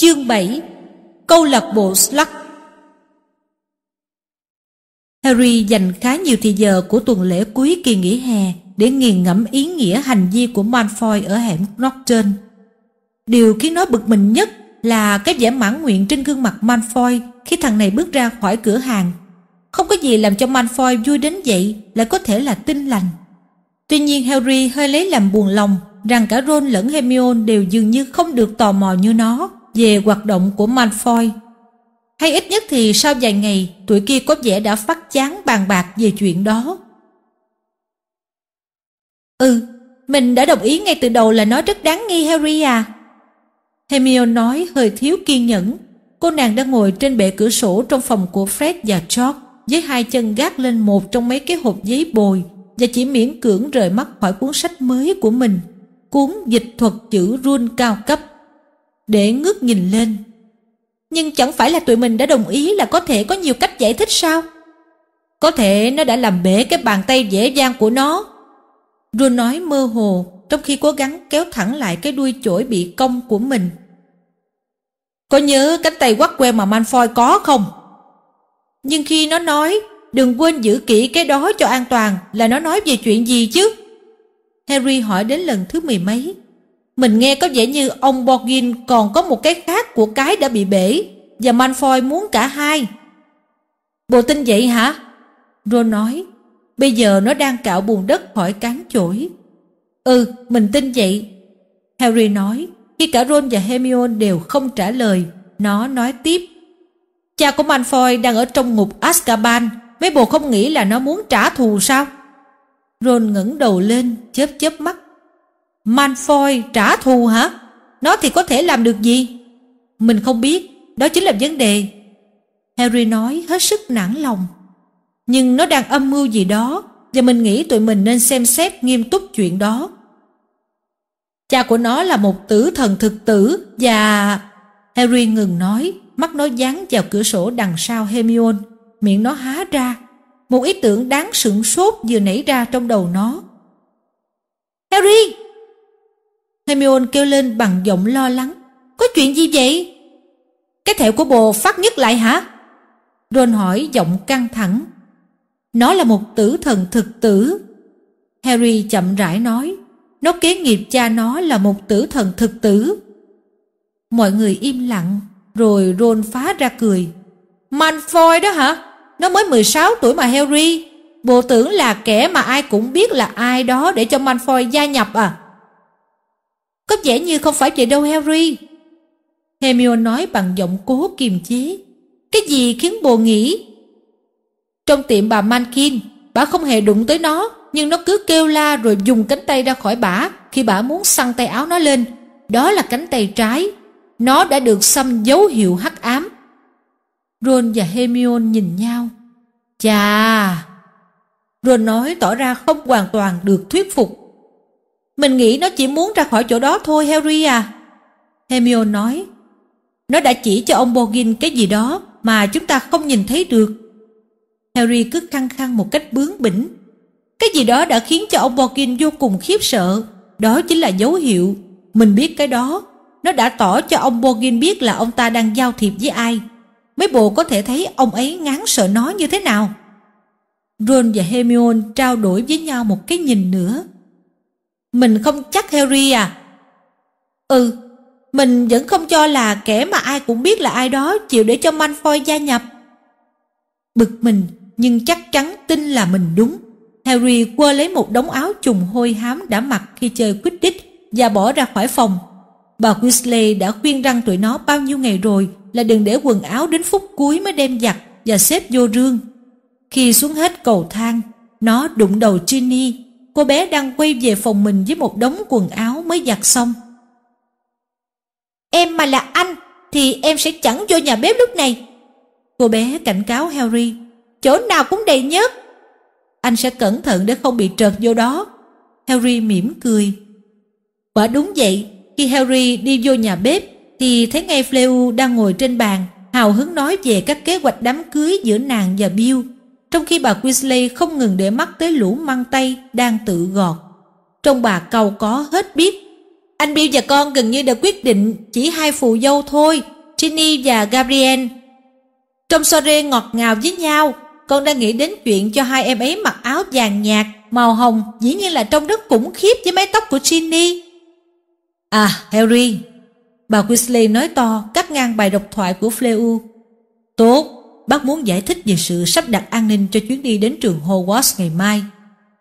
Chương 7 Câu lạc bộ Slug Harry dành khá nhiều thời giờ của tuần lễ cuối kỳ nghỉ hè để nghiền ngẫm ý nghĩa hành vi của Malfoy ở hẻm Norton. Điều khiến nó bực mình nhất là cái vẻ mãn nguyện trên gương mặt Malfoy khi thằng này bước ra khỏi cửa hàng. Không có gì làm cho Malfoy vui đến vậy lại có thể là tinh lành. Tuy nhiên Harry hơi lấy làm buồn lòng rằng cả Ron lẫn Hermione đều dường như không được tò mò như nó về hoạt động của Malfoy. Hay ít nhất thì sau vài ngày, tuổi kia có vẻ đã phát chán bàn bạc về chuyện đó. Ừ, mình đã đồng ý ngay từ đầu là nó rất đáng nghi Harry à. Hermione nói hơi thiếu kiên nhẫn. Cô nàng đang ngồi trên bệ cửa sổ trong phòng của Fred và George với hai chân gác lên một trong mấy cái hộp giấy bồi và chỉ miễn cưỡng rời mắt khỏi cuốn sách mới của mình, cuốn dịch thuật chữ run cao cấp để ngước nhìn lên. Nhưng chẳng phải là tụi mình đã đồng ý là có thể có nhiều cách giải thích sao? Có thể nó đã làm bể cái bàn tay dễ dàng của nó. Rua nói mơ hồ trong khi cố gắng kéo thẳng lại cái đuôi chổi bị cong của mình. Có nhớ cánh tay quắt que mà Malfoy có không? Nhưng khi nó nói, đừng quên giữ kỹ cái đó cho an toàn là nó nói về chuyện gì chứ? Harry hỏi đến lần thứ mười mấy mình nghe có vẻ như ông Borgin còn có một cái khác của cái đã bị bể và Malfoy muốn cả hai. Bộ tin vậy hả? Ron nói. Bây giờ nó đang cạo bùn đất khỏi cán chổi. Ừ, mình tin vậy. Harry nói. Khi cả Ron và Hermione đều không trả lời, nó nói tiếp. Cha của Malfoy đang ở trong ngục Azkaban. Mấy bộ không nghĩ là nó muốn trả thù sao? Ron ngẩng đầu lên, chớp chớp mắt Manfoy trả thù hả? Nó thì có thể làm được gì? Mình không biết, đó chính là vấn đề. Harry nói hết sức nản lòng. Nhưng nó đang âm mưu gì đó và mình nghĩ tụi mình nên xem xét nghiêm túc chuyện đó. Cha của nó là một tử thần thực tử và... Harry ngừng nói, mắt nó dán vào cửa sổ đằng sau Hermione, miệng nó há ra. Một ý tưởng đáng sửng sốt vừa nảy ra trong đầu nó. Harry! Hermione kêu lên bằng giọng lo lắng. Có chuyện gì vậy? Cái thẹo của bồ phát nhất lại hả? Ron hỏi giọng căng thẳng. Nó là một tử thần thực tử. Harry chậm rãi nói. Nó kế nghiệp cha nó là một tử thần thực tử. Mọi người im lặng, rồi Ron phá ra cười. Malfoy đó hả? Nó mới 16 tuổi mà Harry. Bộ tưởng là kẻ mà ai cũng biết là ai đó để cho Malfoy gia nhập à? Có vẻ như không phải vậy đâu Harry. Hermione nói bằng giọng cố kiềm chế. Cái gì khiến bồ nghĩ? Trong tiệm bà Mankin, bà không hề đụng tới nó, nhưng nó cứ kêu la rồi dùng cánh tay ra khỏi bả khi bả muốn săn tay áo nó lên. Đó là cánh tay trái. Nó đã được xăm dấu hiệu hắc ám. Ron và Hermione nhìn nhau. Chà! Ron nói tỏ ra không hoàn toàn được thuyết phục. Mình nghĩ nó chỉ muốn ra khỏi chỗ đó thôi Harry à. Hermione nói. Nó đã chỉ cho ông Borgin cái gì đó mà chúng ta không nhìn thấy được. Harry cứ khăng khăng một cách bướng bỉnh. Cái gì đó đã khiến cho ông Borgin vô cùng khiếp sợ. Đó chính là dấu hiệu. Mình biết cái đó. Nó đã tỏ cho ông Borgin biết là ông ta đang giao thiệp với ai. Mấy bộ có thể thấy ông ấy ngán sợ nó như thế nào. Ron và Hermione trao đổi với nhau một cái nhìn nữa mình không chắc Harry à? Ừ, mình vẫn không cho là kẻ mà ai cũng biết là ai đó chịu để cho Malfoy gia nhập. Bực mình, nhưng chắc chắn tin là mình đúng. Harry quơ lấy một đống áo trùng hôi hám đã mặc khi chơi Quidditch và bỏ ra khỏi phòng. Bà Weasley đã khuyên răng tụi nó bao nhiêu ngày rồi là đừng để quần áo đến phút cuối mới đem giặt và xếp vô rương. Khi xuống hết cầu thang, nó đụng đầu Ginny cô bé đang quay về phòng mình với một đống quần áo mới giặt xong. Em mà là anh thì em sẽ chẳng vô nhà bếp lúc này. Cô bé cảnh cáo Harry, chỗ nào cũng đầy nhớt. Anh sẽ cẩn thận để không bị trượt vô đó. Harry mỉm cười. Quả đúng vậy, khi Harry đi vô nhà bếp thì thấy ngay Fleu đang ngồi trên bàn, hào hứng nói về các kế hoạch đám cưới giữa nàng và Bill trong khi bà Weasley không ngừng để mắt tới lũ măng tay đang tự gọt. Trong bà cầu có hết biết. Anh Bill và con gần như đã quyết định chỉ hai phụ dâu thôi, Ginny và Gabriel. Trong soirée ngọt ngào với nhau, con đang nghĩ đến chuyện cho hai em ấy mặc áo vàng nhạt, màu hồng, dĩ nhiên là trông rất khủng khiếp với mái tóc của Ginny. À, Harry, bà Weasley nói to, cắt ngang bài độc thoại của Fleu. Tốt, Bác muốn giải thích về sự sắp đặt an ninh cho chuyến đi đến trường Hogwarts ngày mai.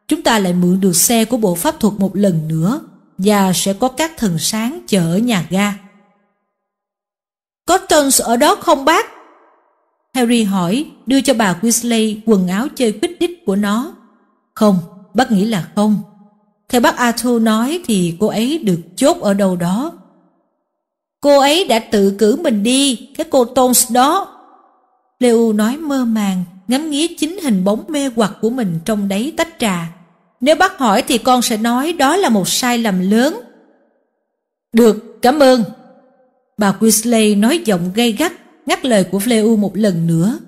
Chúng ta lại mượn được xe của bộ pháp thuật một lần nữa và sẽ có các thần sáng chở nhà ga. Có Tons ở đó không bác? Harry hỏi, đưa cho bà Weasley quần áo chơi quýt đích của nó. Không, bác nghĩ là không. Theo bác Arthur nói thì cô ấy được chốt ở đâu đó. Cô ấy đã tự cử mình đi, cái cô Tones đó. Leu nói mơ màng, ngắm nghía chính hình bóng mê hoặc của mình trong đáy tách trà. Nếu bác hỏi thì con sẽ nói đó là một sai lầm lớn. Được, cảm ơn. Bà Weasley nói giọng gay gắt, ngắt lời của Fleu một lần nữa.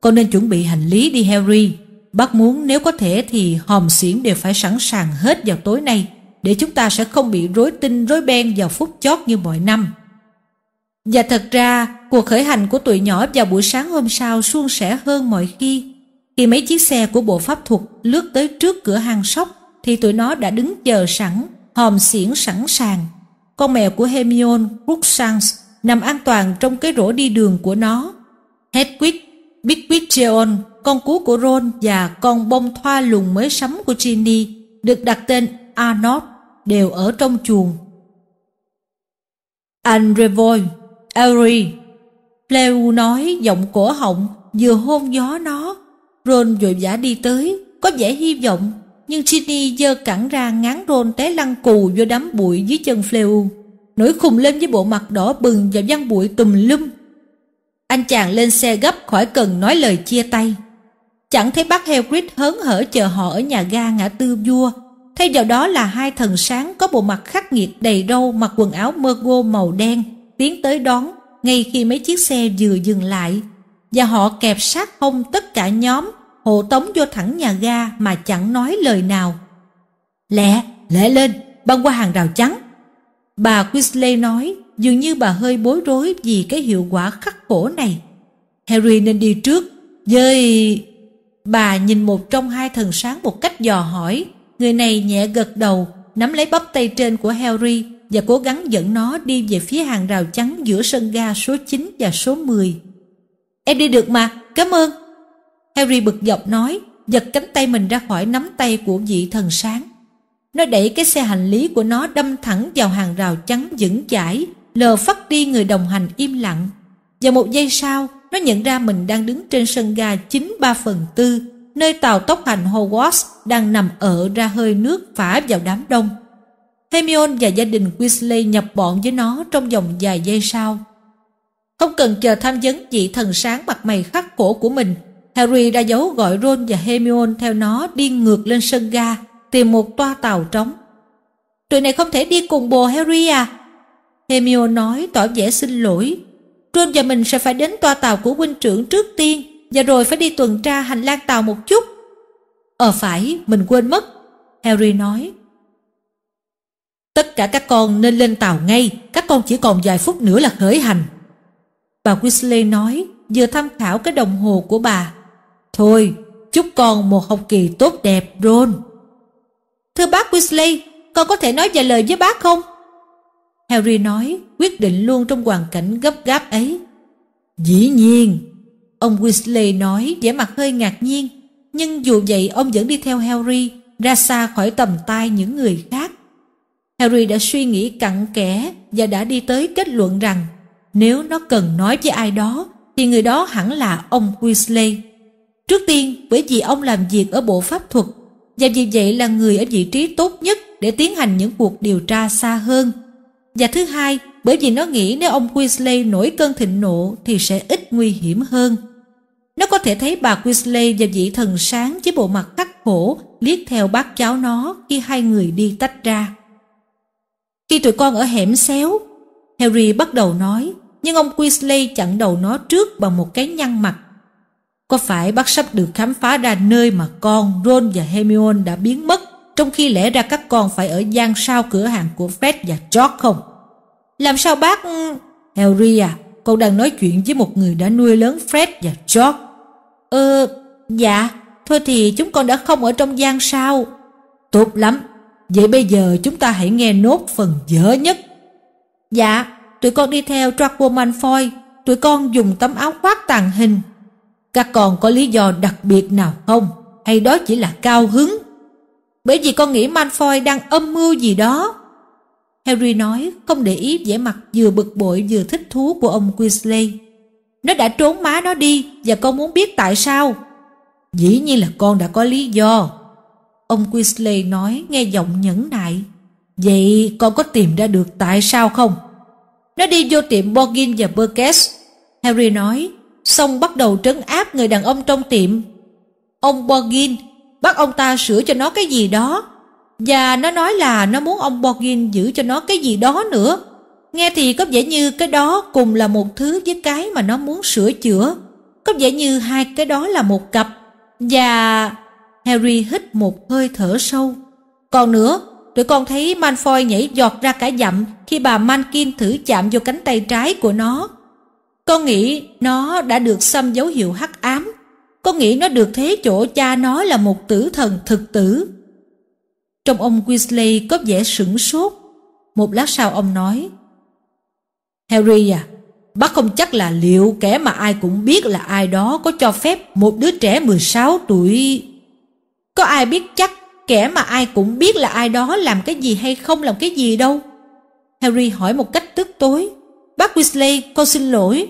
Con nên chuẩn bị hành lý đi Harry. Bác muốn nếu có thể thì hòm xiển đều phải sẵn sàng hết vào tối nay để chúng ta sẽ không bị rối tinh rối beng vào phút chót như mọi năm. Và thật ra, cuộc khởi hành của tụi nhỏ vào buổi sáng hôm sau suôn sẻ hơn mọi khi. Khi mấy chiếc xe của bộ pháp thuật lướt tới trước cửa hàng sóc, thì tụi nó đã đứng chờ sẵn, hòm xiển sẵn sàng. Con mèo của Hermione, Crookshanks, nằm an toàn trong cái rổ đi đường của nó. Hedwig, Bigwig Jeon, con cú của Ron và con bông thoa lùng mới sắm của Ginny, được đặt tên Arnold, đều ở trong chuồng. Anh Revoy Elry. Leo nói giọng cổ họng vừa hôn gió nó. Ron vội vã đi tới, có vẻ hy vọng, nhưng Ginny giơ cẳng ra ngán Ron té lăn cù vô đám bụi dưới chân Fleu. Nổi khùng lên với bộ mặt đỏ bừng và văn bụi tùm lum. Anh chàng lên xe gấp khỏi cần nói lời chia tay. Chẳng thấy bác Hagrid hớn hở chờ họ ở nhà ga ngã tư vua. Thay vào đó là hai thần sáng có bộ mặt khắc nghiệt đầy râu mặc quần áo mơ gô màu đen tiến tới đón ngay khi mấy chiếc xe vừa dừng lại và họ kẹp sát hông tất cả nhóm hộ tống vô thẳng nhà ga mà chẳng nói lời nào lẹ lẹ lên băng qua hàng rào trắng bà Quisley nói dường như bà hơi bối rối vì cái hiệu quả khắc khổ này Harry nên đi trước với bà nhìn một trong hai thần sáng một cách dò hỏi người này nhẹ gật đầu nắm lấy bắp tay trên của Harry và cố gắng dẫn nó đi về phía hàng rào trắng giữa sân ga số 9 và số 10. Em đi được mà, cảm ơn. Harry bực dọc nói, giật cánh tay mình ra khỏi nắm tay của vị thần sáng. Nó đẩy cái xe hành lý của nó đâm thẳng vào hàng rào trắng vững chãi, lờ phát đi người đồng hành im lặng. Và một giây sau, nó nhận ra mình đang đứng trên sân ga 93 phần tư, nơi tàu tốc hành Hogwarts đang nằm ở ra hơi nước phả vào đám đông. Hermione và gia đình Weasley nhập bọn với nó trong vòng vài giây sau. Không cần chờ tham vấn vị thần sáng mặt mày khắc khổ của mình, Harry ra dấu gọi Ron và Hermione theo nó đi ngược lên sân ga, tìm một toa tàu trống. Tụi này không thể đi cùng bồ Harry à? Hermione nói tỏ vẻ xin lỗi. Ron và mình sẽ phải đến toa tàu của huynh trưởng trước tiên, và rồi phải đi tuần tra hành lang tàu một chút. Ờ phải, mình quên mất. Harry nói, Tất cả các con nên lên tàu ngay, các con chỉ còn vài phút nữa là khởi hành. Bà Weasley nói, vừa tham khảo cái đồng hồ của bà. Thôi, chúc con một học kỳ tốt đẹp, Ron. Thưa bác Weasley, con có thể nói vài lời với bác không? Harry nói, quyết định luôn trong hoàn cảnh gấp gáp ấy. Dĩ nhiên, ông Weasley nói vẻ mặt hơi ngạc nhiên, nhưng dù vậy ông vẫn đi theo Harry ra xa khỏi tầm tay những người khác. Harry đã suy nghĩ cặn kẽ và đã đi tới kết luận rằng nếu nó cần nói với ai đó thì người đó hẳn là ông Weasley. Trước tiên bởi vì ông làm việc ở bộ pháp thuật và vì vậy là người ở vị trí tốt nhất để tiến hành những cuộc điều tra xa hơn. Và thứ hai, bởi vì nó nghĩ nếu ông Weasley nổi cơn thịnh nộ thì sẽ ít nguy hiểm hơn. Nó có thể thấy bà Weasley và vị thần sáng với bộ mặt khắc khổ liếc theo bác cháu nó khi hai người đi tách ra. Khi tụi con ở hẻm xéo, Harry bắt đầu nói, nhưng ông Weasley chặn đầu nó trước bằng một cái nhăn mặt. Có phải bác sắp được khám phá ra nơi mà con, Ron và Hermione đã biến mất, trong khi lẽ ra các con phải ở gian sau cửa hàng của Fred và George không? Làm sao bác... Harry à, con đang nói chuyện với một người đã nuôi lớn Fred và George. Ờ, dạ, thôi thì chúng con đã không ở trong gian sau. Tốt lắm, Vậy bây giờ chúng ta hãy nghe nốt phần dở nhất. Dạ, tụi con đi theo Dracoman Foy, tụi con dùng tấm áo khoác tàng hình. Các con có lý do đặc biệt nào không? Hay đó chỉ là cao hứng? Bởi vì con nghĩ Malfoy đang âm mưu gì đó. Harry nói, không để ý vẻ mặt vừa bực bội vừa thích thú của ông Weasley. Nó đã trốn má nó đi và con muốn biết tại sao. Dĩ nhiên là con đã có lý do. Ông Weasley nói nghe giọng nhẫn nại. Vậy con có tìm ra được tại sao không? Nó đi vô tiệm Borgin và Burkess. Harry nói, xong bắt đầu trấn áp người đàn ông trong tiệm. Ông Borgin bắt ông ta sửa cho nó cái gì đó. Và nó nói là nó muốn ông Borgin giữ cho nó cái gì đó nữa. Nghe thì có vẻ như cái đó cùng là một thứ với cái mà nó muốn sửa chữa. Có vẻ như hai cái đó là một cặp. Và Harry hít một hơi thở sâu. Còn nữa, tụi con thấy Malfoy nhảy giọt ra cả dặm khi bà Mankin thử chạm vô cánh tay trái của nó. Con nghĩ nó đã được xâm dấu hiệu hắc ám. Con nghĩ nó được thế chỗ cha nó là một tử thần thực tử. Trong ông Weasley có vẻ sửng sốt. Một lát sau ông nói Harry à, bác không chắc là liệu kẻ mà ai cũng biết là ai đó có cho phép một đứa trẻ 16 tuổi có ai biết chắc kẻ mà ai cũng biết là ai đó làm cái gì hay không làm cái gì đâu. Harry hỏi một cách tức tối. Bác Weasley, con xin lỗi.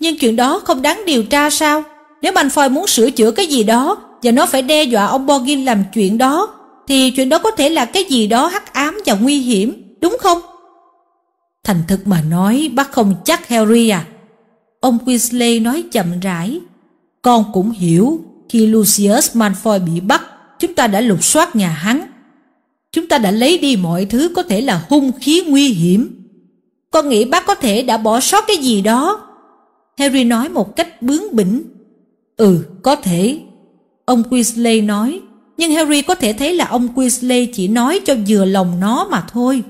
Nhưng chuyện đó không đáng điều tra sao? Nếu Malfoy muốn sửa chữa cái gì đó và nó phải đe dọa ông Borgin làm chuyện đó, thì chuyện đó có thể là cái gì đó hắc ám và nguy hiểm, đúng không? Thành thực mà nói, bác không chắc Harry à. Ông Weasley nói chậm rãi. Con cũng hiểu khi Lucius Malfoy bị bắt, chúng ta đã lục soát nhà hắn. Chúng ta đã lấy đi mọi thứ có thể là hung khí nguy hiểm. Con nghĩ bác có thể đã bỏ sót cái gì đó. Harry nói một cách bướng bỉnh. Ừ, có thể. Ông Weasley nói, nhưng Harry có thể thấy là ông Weasley chỉ nói cho vừa lòng nó mà thôi.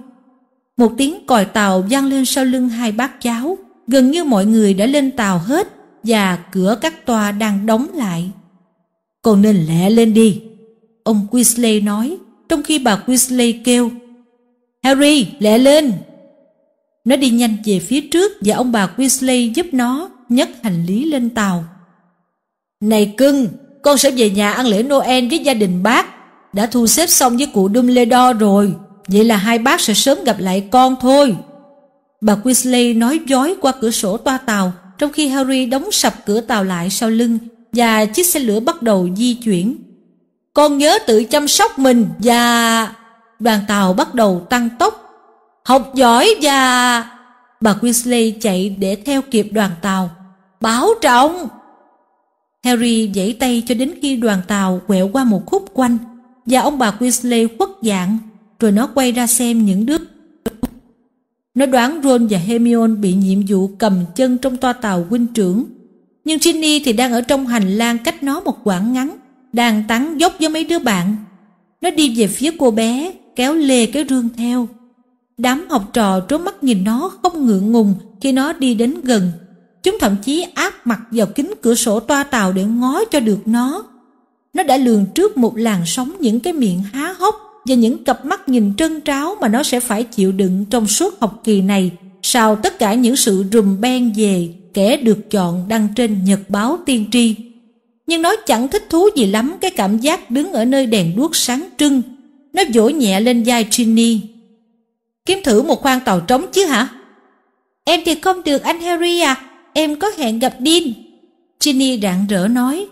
Một tiếng còi tàu vang lên sau lưng hai bác cháu. Gần như mọi người đã lên tàu hết và cửa các toa đang đóng lại. Cậu nên lẹ lên đi. Ông Weasley nói, trong khi bà Weasley kêu. Harry, lẹ lên! Nó đi nhanh về phía trước và ông bà Weasley giúp nó nhấc hành lý lên tàu. Này cưng, con sẽ về nhà ăn lễ Noel với gia đình bác. Đã thu xếp xong với cụ Dumbledore rồi, vậy là hai bác sẽ sớm gặp lại con thôi. Bà Weasley nói dối qua cửa sổ toa tàu, trong khi Harry đóng sập cửa tàu lại sau lưng và chiếc xe lửa bắt đầu di chuyển. Con nhớ tự chăm sóc mình và... Đoàn tàu bắt đầu tăng tốc. Học giỏi và... Bà Weasley chạy để theo kịp đoàn tàu. Bảo trọng! Harry giãy tay cho đến khi đoàn tàu quẹo qua một khúc quanh và ông bà Weasley khuất dạng rồi nó quay ra xem những đứa nó đoán Ron và Hermione bị nhiệm vụ cầm chân trong toa tàu huynh trưởng nhưng Ginny thì đang ở trong hành lang cách nó một quãng ngắn, đang tán dốc với mấy đứa bạn. Nó đi về phía cô bé, kéo lê cái rương theo. Đám học trò trốn mắt nhìn nó không ngượng ngùng khi nó đi đến gần. Chúng thậm chí áp mặt vào kính cửa sổ toa tàu để ngó cho được nó. Nó đã lường trước một làn sóng những cái miệng há hốc và những cặp mắt nhìn trân tráo mà nó sẽ phải chịu đựng trong suốt học kỳ này sau tất cả những sự rùm beng về kẻ được chọn đăng trên Nhật báo Tiên tri. Nhưng nó chẳng thích thú gì lắm cái cảm giác đứng ở nơi đèn đuốc sáng trưng. Nó vỗ nhẹ lên vai Ginny. Kiếm thử một khoang tàu trống chứ hả? Em thì không được anh Harry à, em có hẹn gặp Dean. Ginny rạng rỡ nói,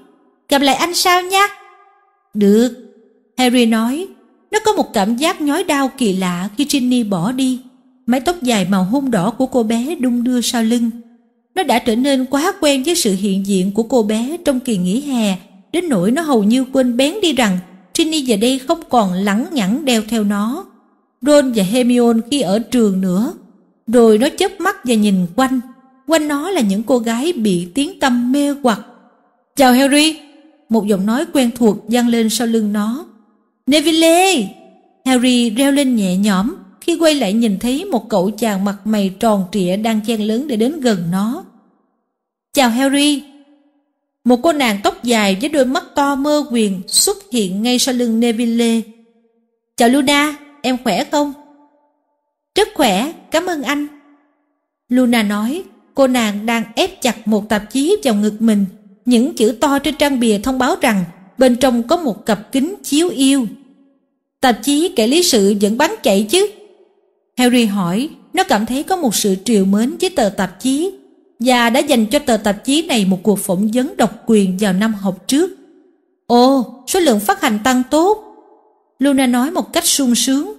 gặp lại anh sao nha? Được, Harry nói, nó có một cảm giác nhói đau kỳ lạ khi Ginny bỏ đi. Mái tóc dài màu hung đỏ của cô bé đung đưa sau lưng. Nó đã trở nên quá quen với sự hiện diện của cô bé trong kỳ nghỉ hè, đến nỗi nó hầu như quên bén đi rằng Trini giờ đây không còn lẳng nhẳng đeo theo nó. Ron và Hermione khi ở trường nữa. Rồi nó chớp mắt và nhìn quanh. Quanh nó là những cô gái bị tiếng tâm mê hoặc. Chào Harry! Một giọng nói quen thuộc vang lên sau lưng nó. Neville! Harry reo lên nhẹ nhõm khi quay lại nhìn thấy một cậu chàng mặt mày tròn trịa đang chen lớn để đến gần nó. Chào Harry! Một cô nàng tóc dài với đôi mắt to mơ quyền xuất hiện ngay sau lưng Neville. Chào Luna, em khỏe không? Rất khỏe, cảm ơn anh. Luna nói, cô nàng đang ép chặt một tạp chí vào ngực mình. Những chữ to trên trang bìa thông báo rằng bên trong có một cặp kính chiếu yêu. Tạp chí kể lý sự vẫn bán chạy chứ. Harry hỏi, nó cảm thấy có một sự triều mến với tờ tạp chí và đã dành cho tờ tạp chí này một cuộc phỏng vấn độc quyền vào năm học trước. Ồ, số lượng phát hành tăng tốt. Luna nói một cách sung sướng.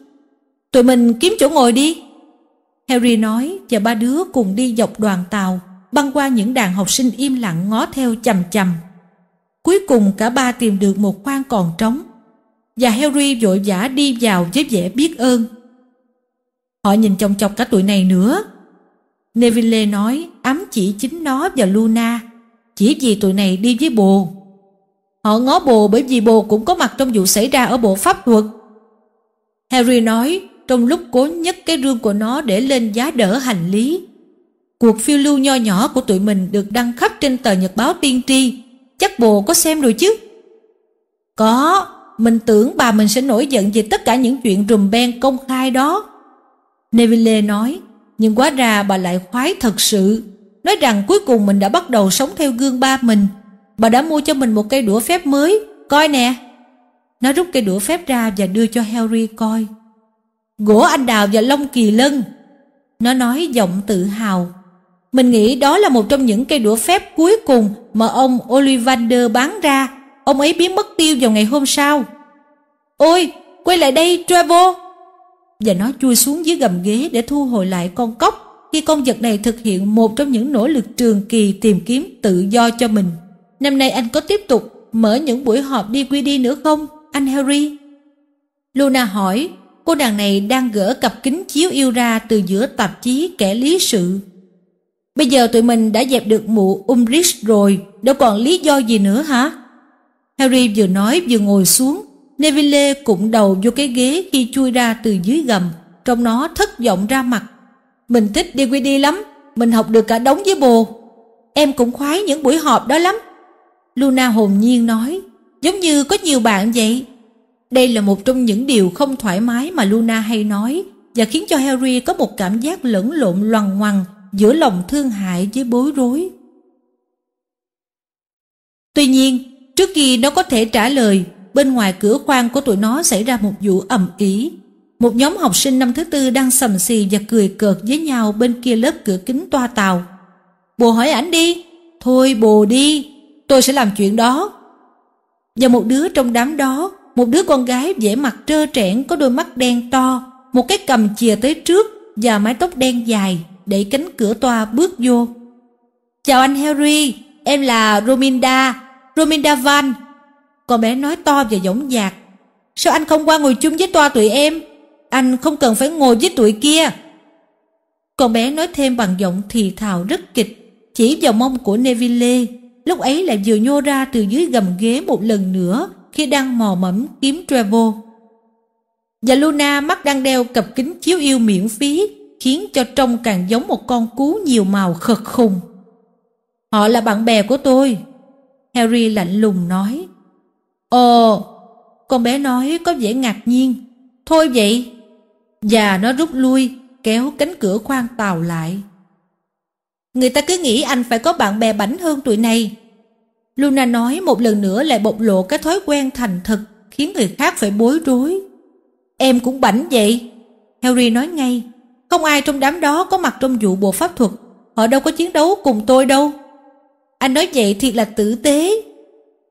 Tụi mình kiếm chỗ ngồi đi. Harry nói và ba đứa cùng đi dọc đoàn tàu, băng qua những đàn học sinh im lặng ngó theo chầm chầm. Cuối cùng cả ba tìm được một khoang còn trống và Harry vội vã đi vào với vẻ biết ơn. Họ nhìn chồng chọc cả tụi này nữa. Neville nói ám chỉ chính nó và Luna. Chỉ vì tụi này đi với bồ. Họ ngó bồ bởi vì bồ cũng có mặt trong vụ xảy ra ở bộ pháp thuật. Harry nói trong lúc cố nhấc cái rương của nó để lên giá đỡ hành lý. Cuộc phiêu lưu nho nhỏ của tụi mình được đăng khắp trên tờ nhật báo tiên tri. Chắc bồ có xem rồi chứ? Có, mình tưởng bà mình sẽ nổi giận vì tất cả những chuyện rùm beng công khai đó. Neville nói, nhưng quá ra bà lại khoái thật sự, nói rằng cuối cùng mình đã bắt đầu sống theo gương ba mình. Bà đã mua cho mình một cây đũa phép mới, coi nè. Nó rút cây đũa phép ra và đưa cho Harry coi. Gỗ anh đào và lông kỳ lân. Nó nói giọng tự hào. Mình nghĩ đó là một trong những cây đũa phép cuối cùng mà ông Ollivander bán ra. Ông ấy biến mất tiêu vào ngày hôm sau. Ôi, quay lại đây, Trevor! và nó chui xuống dưới gầm ghế để thu hồi lại con cóc khi con vật này thực hiện một trong những nỗ lực trường kỳ tìm kiếm tự do cho mình. Năm nay anh có tiếp tục mở những buổi họp đi quy đi nữa không, anh Harry? Luna hỏi, cô nàng này đang gỡ cặp kính chiếu yêu ra từ giữa tạp chí kẻ lý sự. Bây giờ tụi mình đã dẹp được mụ Umbridge rồi, đâu còn lý do gì nữa hả? Harry vừa nói vừa ngồi xuống, Neville cũng đầu vô cái ghế khi chui ra từ dưới gầm, trong nó thất vọng ra mặt. Mình thích đi lắm, mình học được cả đống với bồ. Em cũng khoái những buổi họp đó lắm. Luna hồn nhiên nói, giống như có nhiều bạn vậy. Đây là một trong những điều không thoải mái mà Luna hay nói và khiến cho Harry có một cảm giác lẫn lộn loằng ngoằng giữa lòng thương hại với bối rối. Tuy nhiên, trước khi nó có thể trả lời, bên ngoài cửa khoang của tụi nó xảy ra một vụ ầm ĩ Một nhóm học sinh năm thứ tư đang sầm xì và cười cợt với nhau bên kia lớp cửa kính toa tàu. Bồ hỏi ảnh đi. Thôi bồ đi, tôi sẽ làm chuyện đó. Và một đứa trong đám đó, một đứa con gái vẻ mặt trơ trẽn có đôi mắt đen to, một cái cầm chìa tới trước và mái tóc đen dài đẩy cánh cửa toa bước vô. Chào anh Harry, em là Rominda, Rominda Van, con bé nói to và dõng dạc Sao anh không qua ngồi chung với toa tụi em Anh không cần phải ngồi với tụi kia Con bé nói thêm bằng giọng thì thào rất kịch Chỉ vào mông của Neville Lúc ấy lại vừa nhô ra từ dưới gầm ghế một lần nữa Khi đang mò mẫm kiếm Trevor Và Luna mắt đang đeo cặp kính chiếu yêu miễn phí Khiến cho trông càng giống một con cú nhiều màu khật khùng Họ là bạn bè của tôi Harry lạnh lùng nói Ồ, con bé nói có vẻ ngạc nhiên. Thôi vậy. Và nó rút lui, kéo cánh cửa khoang tàu lại. Người ta cứ nghĩ anh phải có bạn bè bảnh hơn tuổi này. Luna nói một lần nữa lại bộc lộ cái thói quen thành thật khiến người khác phải bối rối. Em cũng bảnh vậy. Harry nói ngay. Không ai trong đám đó có mặt trong vụ bộ pháp thuật. Họ đâu có chiến đấu cùng tôi đâu. Anh nói vậy thiệt là tử tế.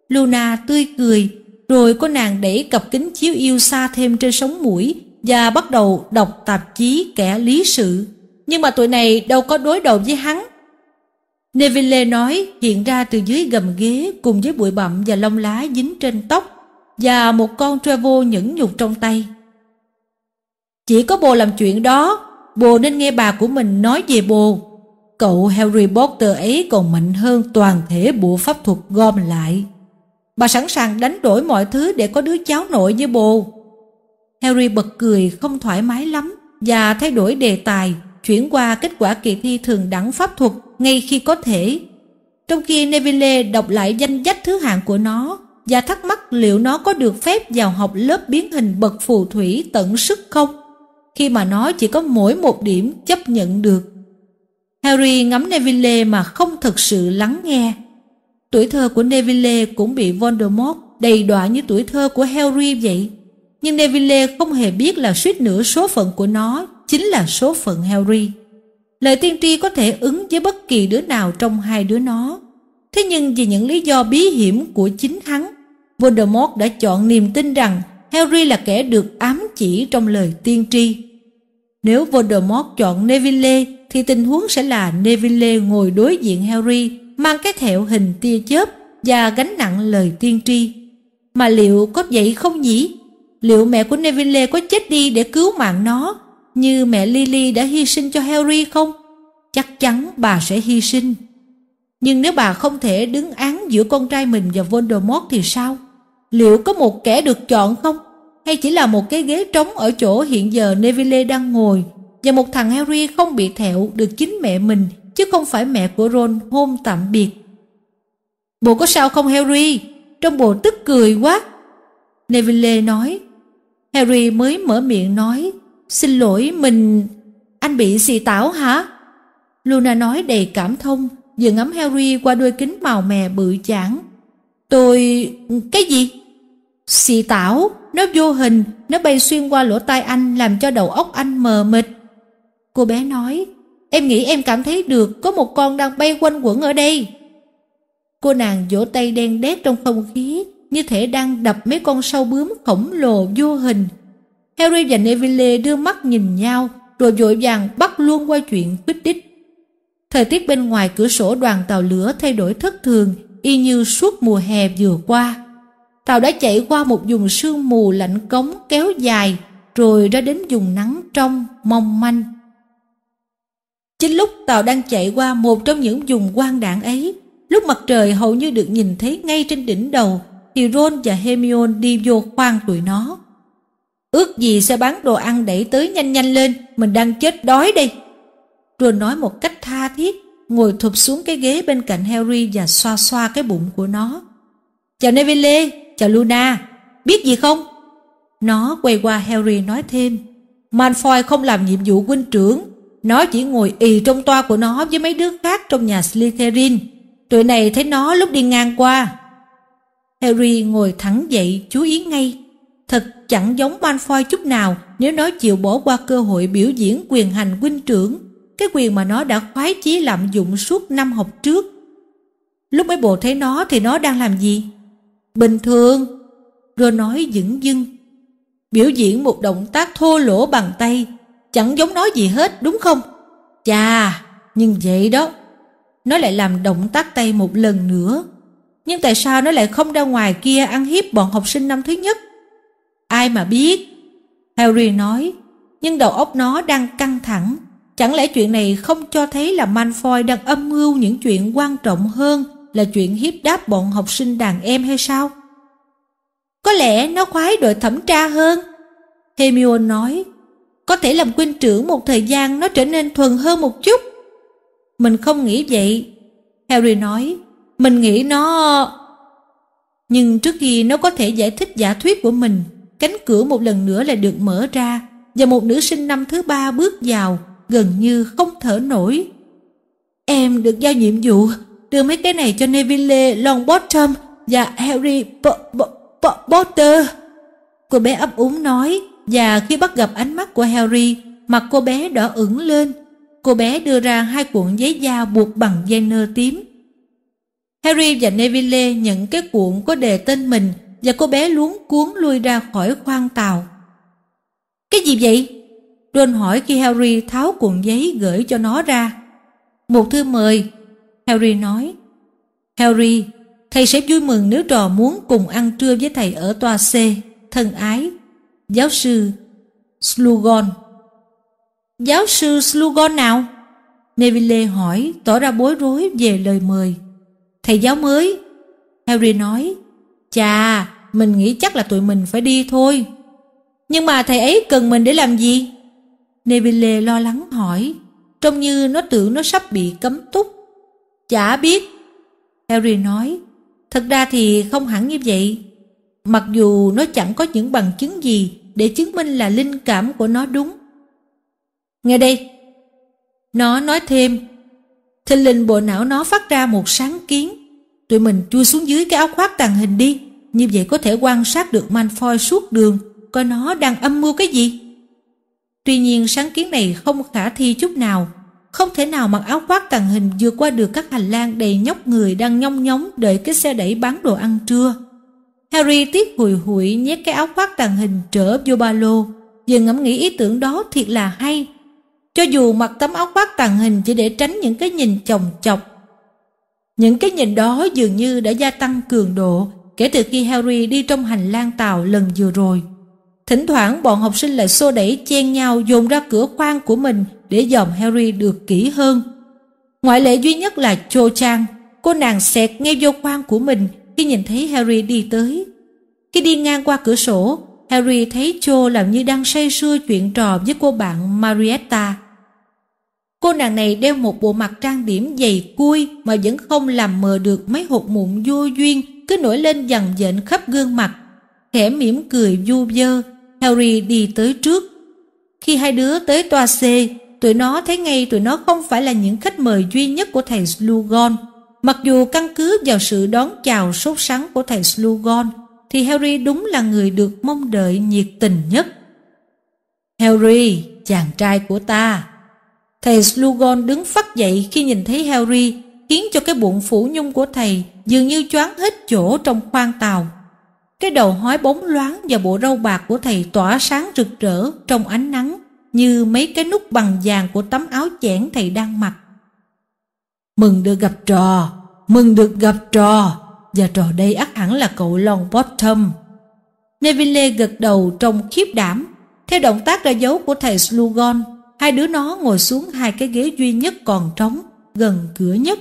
Luna tươi cười, rồi cô nàng đẩy cặp kính chiếu yêu xa thêm trên sống mũi và bắt đầu đọc tạp chí kẻ lý sự. Nhưng mà tụi này đâu có đối đầu với hắn. Neville nói hiện ra từ dưới gầm ghế cùng với bụi bặm và lông lá dính trên tóc và một con Trevor nhẫn nhục trong tay. Chỉ có bồ làm chuyện đó, bồ nên nghe bà của mình nói về bồ. Cậu Harry Potter ấy còn mạnh hơn toàn thể bộ pháp thuật gom lại. Bà sẵn sàng đánh đổi mọi thứ để có đứa cháu nội như bồ. Harry bật cười không thoải mái lắm và thay đổi đề tài, chuyển qua kết quả kỳ thi thường đẳng pháp thuật ngay khi có thể. Trong khi Neville đọc lại danh sách thứ hạng của nó và thắc mắc liệu nó có được phép vào học lớp biến hình bậc phù thủy tận sức không, khi mà nó chỉ có mỗi một điểm chấp nhận được. Harry ngắm Neville mà không thật sự lắng nghe. Tuổi thơ của Neville cũng bị Voldemort đầy đọa như tuổi thơ của Harry vậy. Nhưng Neville không hề biết là suýt nữa số phận của nó chính là số phận Harry. Lời tiên tri có thể ứng với bất kỳ đứa nào trong hai đứa nó. Thế nhưng vì những lý do bí hiểm của chính hắn, Voldemort đã chọn niềm tin rằng Harry là kẻ được ám chỉ trong lời tiên tri. Nếu Voldemort chọn Neville thì tình huống sẽ là Neville ngồi đối diện Harry mang cái thẹo hình tia chớp và gánh nặng lời tiên tri. Mà liệu có vậy không nhỉ? Liệu mẹ của Neville có chết đi để cứu mạng nó như mẹ Lily đã hy sinh cho Harry không? Chắc chắn bà sẽ hy sinh. Nhưng nếu bà không thể đứng án giữa con trai mình và Voldemort thì sao? Liệu có một kẻ được chọn không? Hay chỉ là một cái ghế trống ở chỗ hiện giờ Neville đang ngồi và một thằng Harry không bị thẹo được chính mẹ mình chứ không phải mẹ của Ron hôn tạm biệt. Bộ có sao không Harry? Trong bộ tức cười quá. Neville nói. Harry mới mở miệng nói. Xin lỗi mình... Anh bị xì tảo hả? Luna nói đầy cảm thông, vừa ngắm Harry qua đôi kính màu mè bự chảng. Tôi... cái gì? Xì tảo, nó vô hình, nó bay xuyên qua lỗ tai anh làm cho đầu óc anh mờ mịt. Cô bé nói, Em nghĩ em cảm thấy được có một con đang bay quanh quẩn ở đây. Cô nàng vỗ tay đen đét trong không khí, như thể đang đập mấy con sâu bướm khổng lồ vô hình. Harry và Neville đưa mắt nhìn nhau, rồi vội vàng bắt luôn qua chuyện quyết đích. Thời tiết bên ngoài cửa sổ đoàn tàu lửa thay đổi thất thường, y như suốt mùa hè vừa qua. Tàu đã chạy qua một vùng sương mù lạnh cống kéo dài, rồi ra đến vùng nắng trong, mong manh. Chính lúc tàu đang chạy qua một trong những vùng quang đạn ấy, lúc mặt trời hầu như được nhìn thấy ngay trên đỉnh đầu, thì Ron và Hermione đi vô khoang tụi nó. Ước gì sẽ bán đồ ăn đẩy tới nhanh nhanh lên, mình đang chết đói đây. Ron nói một cách tha thiết, ngồi thụp xuống cái ghế bên cạnh Harry và xoa xoa cái bụng của nó. Chào Neville, chào Luna, biết gì không? Nó quay qua Harry nói thêm, Malfoy không làm nhiệm vụ huynh trưởng nó chỉ ngồi ì trong toa của nó với mấy đứa khác trong nhà Slytherin. Tụi này thấy nó lúc đi ngang qua. Harry ngồi thẳng dậy chú ý ngay. Thật chẳng giống Malfoy chút nào nếu nó chịu bỏ qua cơ hội biểu diễn quyền hành huynh trưởng, cái quyền mà nó đã khoái chí lạm dụng suốt năm học trước. Lúc mấy bộ thấy nó thì nó đang làm gì? Bình thường. Rồi nói dững dưng. Biểu diễn một động tác thô lỗ bằng tay chẳng giống nói gì hết đúng không? Chà, nhưng vậy đó. Nó lại làm động tác tay một lần nữa. Nhưng tại sao nó lại không ra ngoài kia ăn hiếp bọn học sinh năm thứ nhất? Ai mà biết? Harry nói, nhưng đầu óc nó đang căng thẳng. Chẳng lẽ chuyện này không cho thấy là Malfoy đang âm mưu những chuyện quan trọng hơn là chuyện hiếp đáp bọn học sinh đàn em hay sao? Có lẽ nó khoái đội thẩm tra hơn. Hermione nói, có thể làm huynh trưởng một thời gian nó trở nên thuần hơn một chút. Mình không nghĩ vậy. Harry nói, mình nghĩ nó... Nhưng trước khi nó có thể giải thích giả thuyết của mình, cánh cửa một lần nữa lại được mở ra và một nữ sinh năm thứ ba bước vào, gần như không thở nổi. Em được giao nhiệm vụ đưa mấy cái này cho Neville Longbottom và Harry Potter. Cô bé ấp úng nói, và khi bắt gặp ánh mắt của Harry, mặt cô bé đỏ ửng lên. Cô bé đưa ra hai cuộn giấy da buộc bằng dây nơ tím. Harry và Neville nhận cái cuộn có đề tên mình và cô bé luống cuốn lui ra khỏi khoang tàu. Cái gì vậy? Ron hỏi khi Harry tháo cuộn giấy gửi cho nó ra. Một thư mời, Harry nói. Harry, thầy sẽ vui mừng nếu trò muốn cùng ăn trưa với thầy ở toa C, thân ái Giáo sư Slugon Giáo sư Slugon nào? Neville hỏi tỏ ra bối rối về lời mời. Thầy giáo mới. Harry nói, chà, mình nghĩ chắc là tụi mình phải đi thôi. Nhưng mà thầy ấy cần mình để làm gì? Neville lo lắng hỏi, trông như nó tưởng nó sắp bị cấm túc. Chả biết. Harry nói, thật ra thì không hẳn như vậy mặc dù nó chẳng có những bằng chứng gì để chứng minh là linh cảm của nó đúng. Nghe đây, nó nói thêm, thình linh bộ não nó phát ra một sáng kiến. Tụi mình chui xuống dưới cái áo khoác tàng hình đi, như vậy có thể quan sát được Malfoy suốt đường, coi nó đang âm mưu cái gì. Tuy nhiên sáng kiến này không khả thi chút nào, không thể nào mặc áo khoác tàng hình vượt qua được các hành lang đầy nhóc người đang nhong nhóng đợi cái xe đẩy bán đồ ăn trưa. Harry tiếc hùi hụi nhét cái áo khoác tàng hình trở vô ba lô, vừa ngẫm nghĩ ý tưởng đó thiệt là hay. Cho dù mặc tấm áo khoác tàng hình chỉ để tránh những cái nhìn chồng chọc. Những cái nhìn đó dường như đã gia tăng cường độ kể từ khi Harry đi trong hành lang tàu lần vừa rồi. Thỉnh thoảng bọn học sinh lại xô đẩy chen nhau dồn ra cửa khoang của mình để dòm Harry được kỹ hơn. Ngoại lệ duy nhất là Cho Chang, cô nàng xẹt ngay vô khoang của mình khi nhìn thấy Harry đi tới. Khi đi ngang qua cửa sổ, Harry thấy Cho làm như đang say sưa chuyện trò với cô bạn Marietta. Cô nàng này đeo một bộ mặt trang điểm dày cui mà vẫn không làm mờ được mấy hột mụn vô duyên cứ nổi lên dằn dện khắp gương mặt. Khẽ mỉm cười du dơ, Harry đi tới trước. Khi hai đứa tới toa C, tụi nó thấy ngay tụi nó không phải là những khách mời duy nhất của thầy Slughorn. Mặc dù căn cứ vào sự đón chào sốt sắng của thầy Slugon, thì Harry đúng là người được mong đợi nhiệt tình nhất. Harry, chàng trai của ta. Thầy Slugon đứng phát dậy khi nhìn thấy Harry, khiến cho cái bụng phủ nhung của thầy dường như choáng hết chỗ trong khoang tàu. Cái đầu hói bóng loáng và bộ râu bạc của thầy tỏa sáng rực rỡ trong ánh nắng như mấy cái nút bằng vàng của tấm áo chẽn thầy đang mặc. Mừng được gặp trò, mừng được gặp trò, và trò đây ắt hẳn là cậu Long Bottom. Neville gật đầu trong khiếp đảm. Theo động tác ra dấu của thầy Slugon, hai đứa nó ngồi xuống hai cái ghế duy nhất còn trống, gần cửa nhất.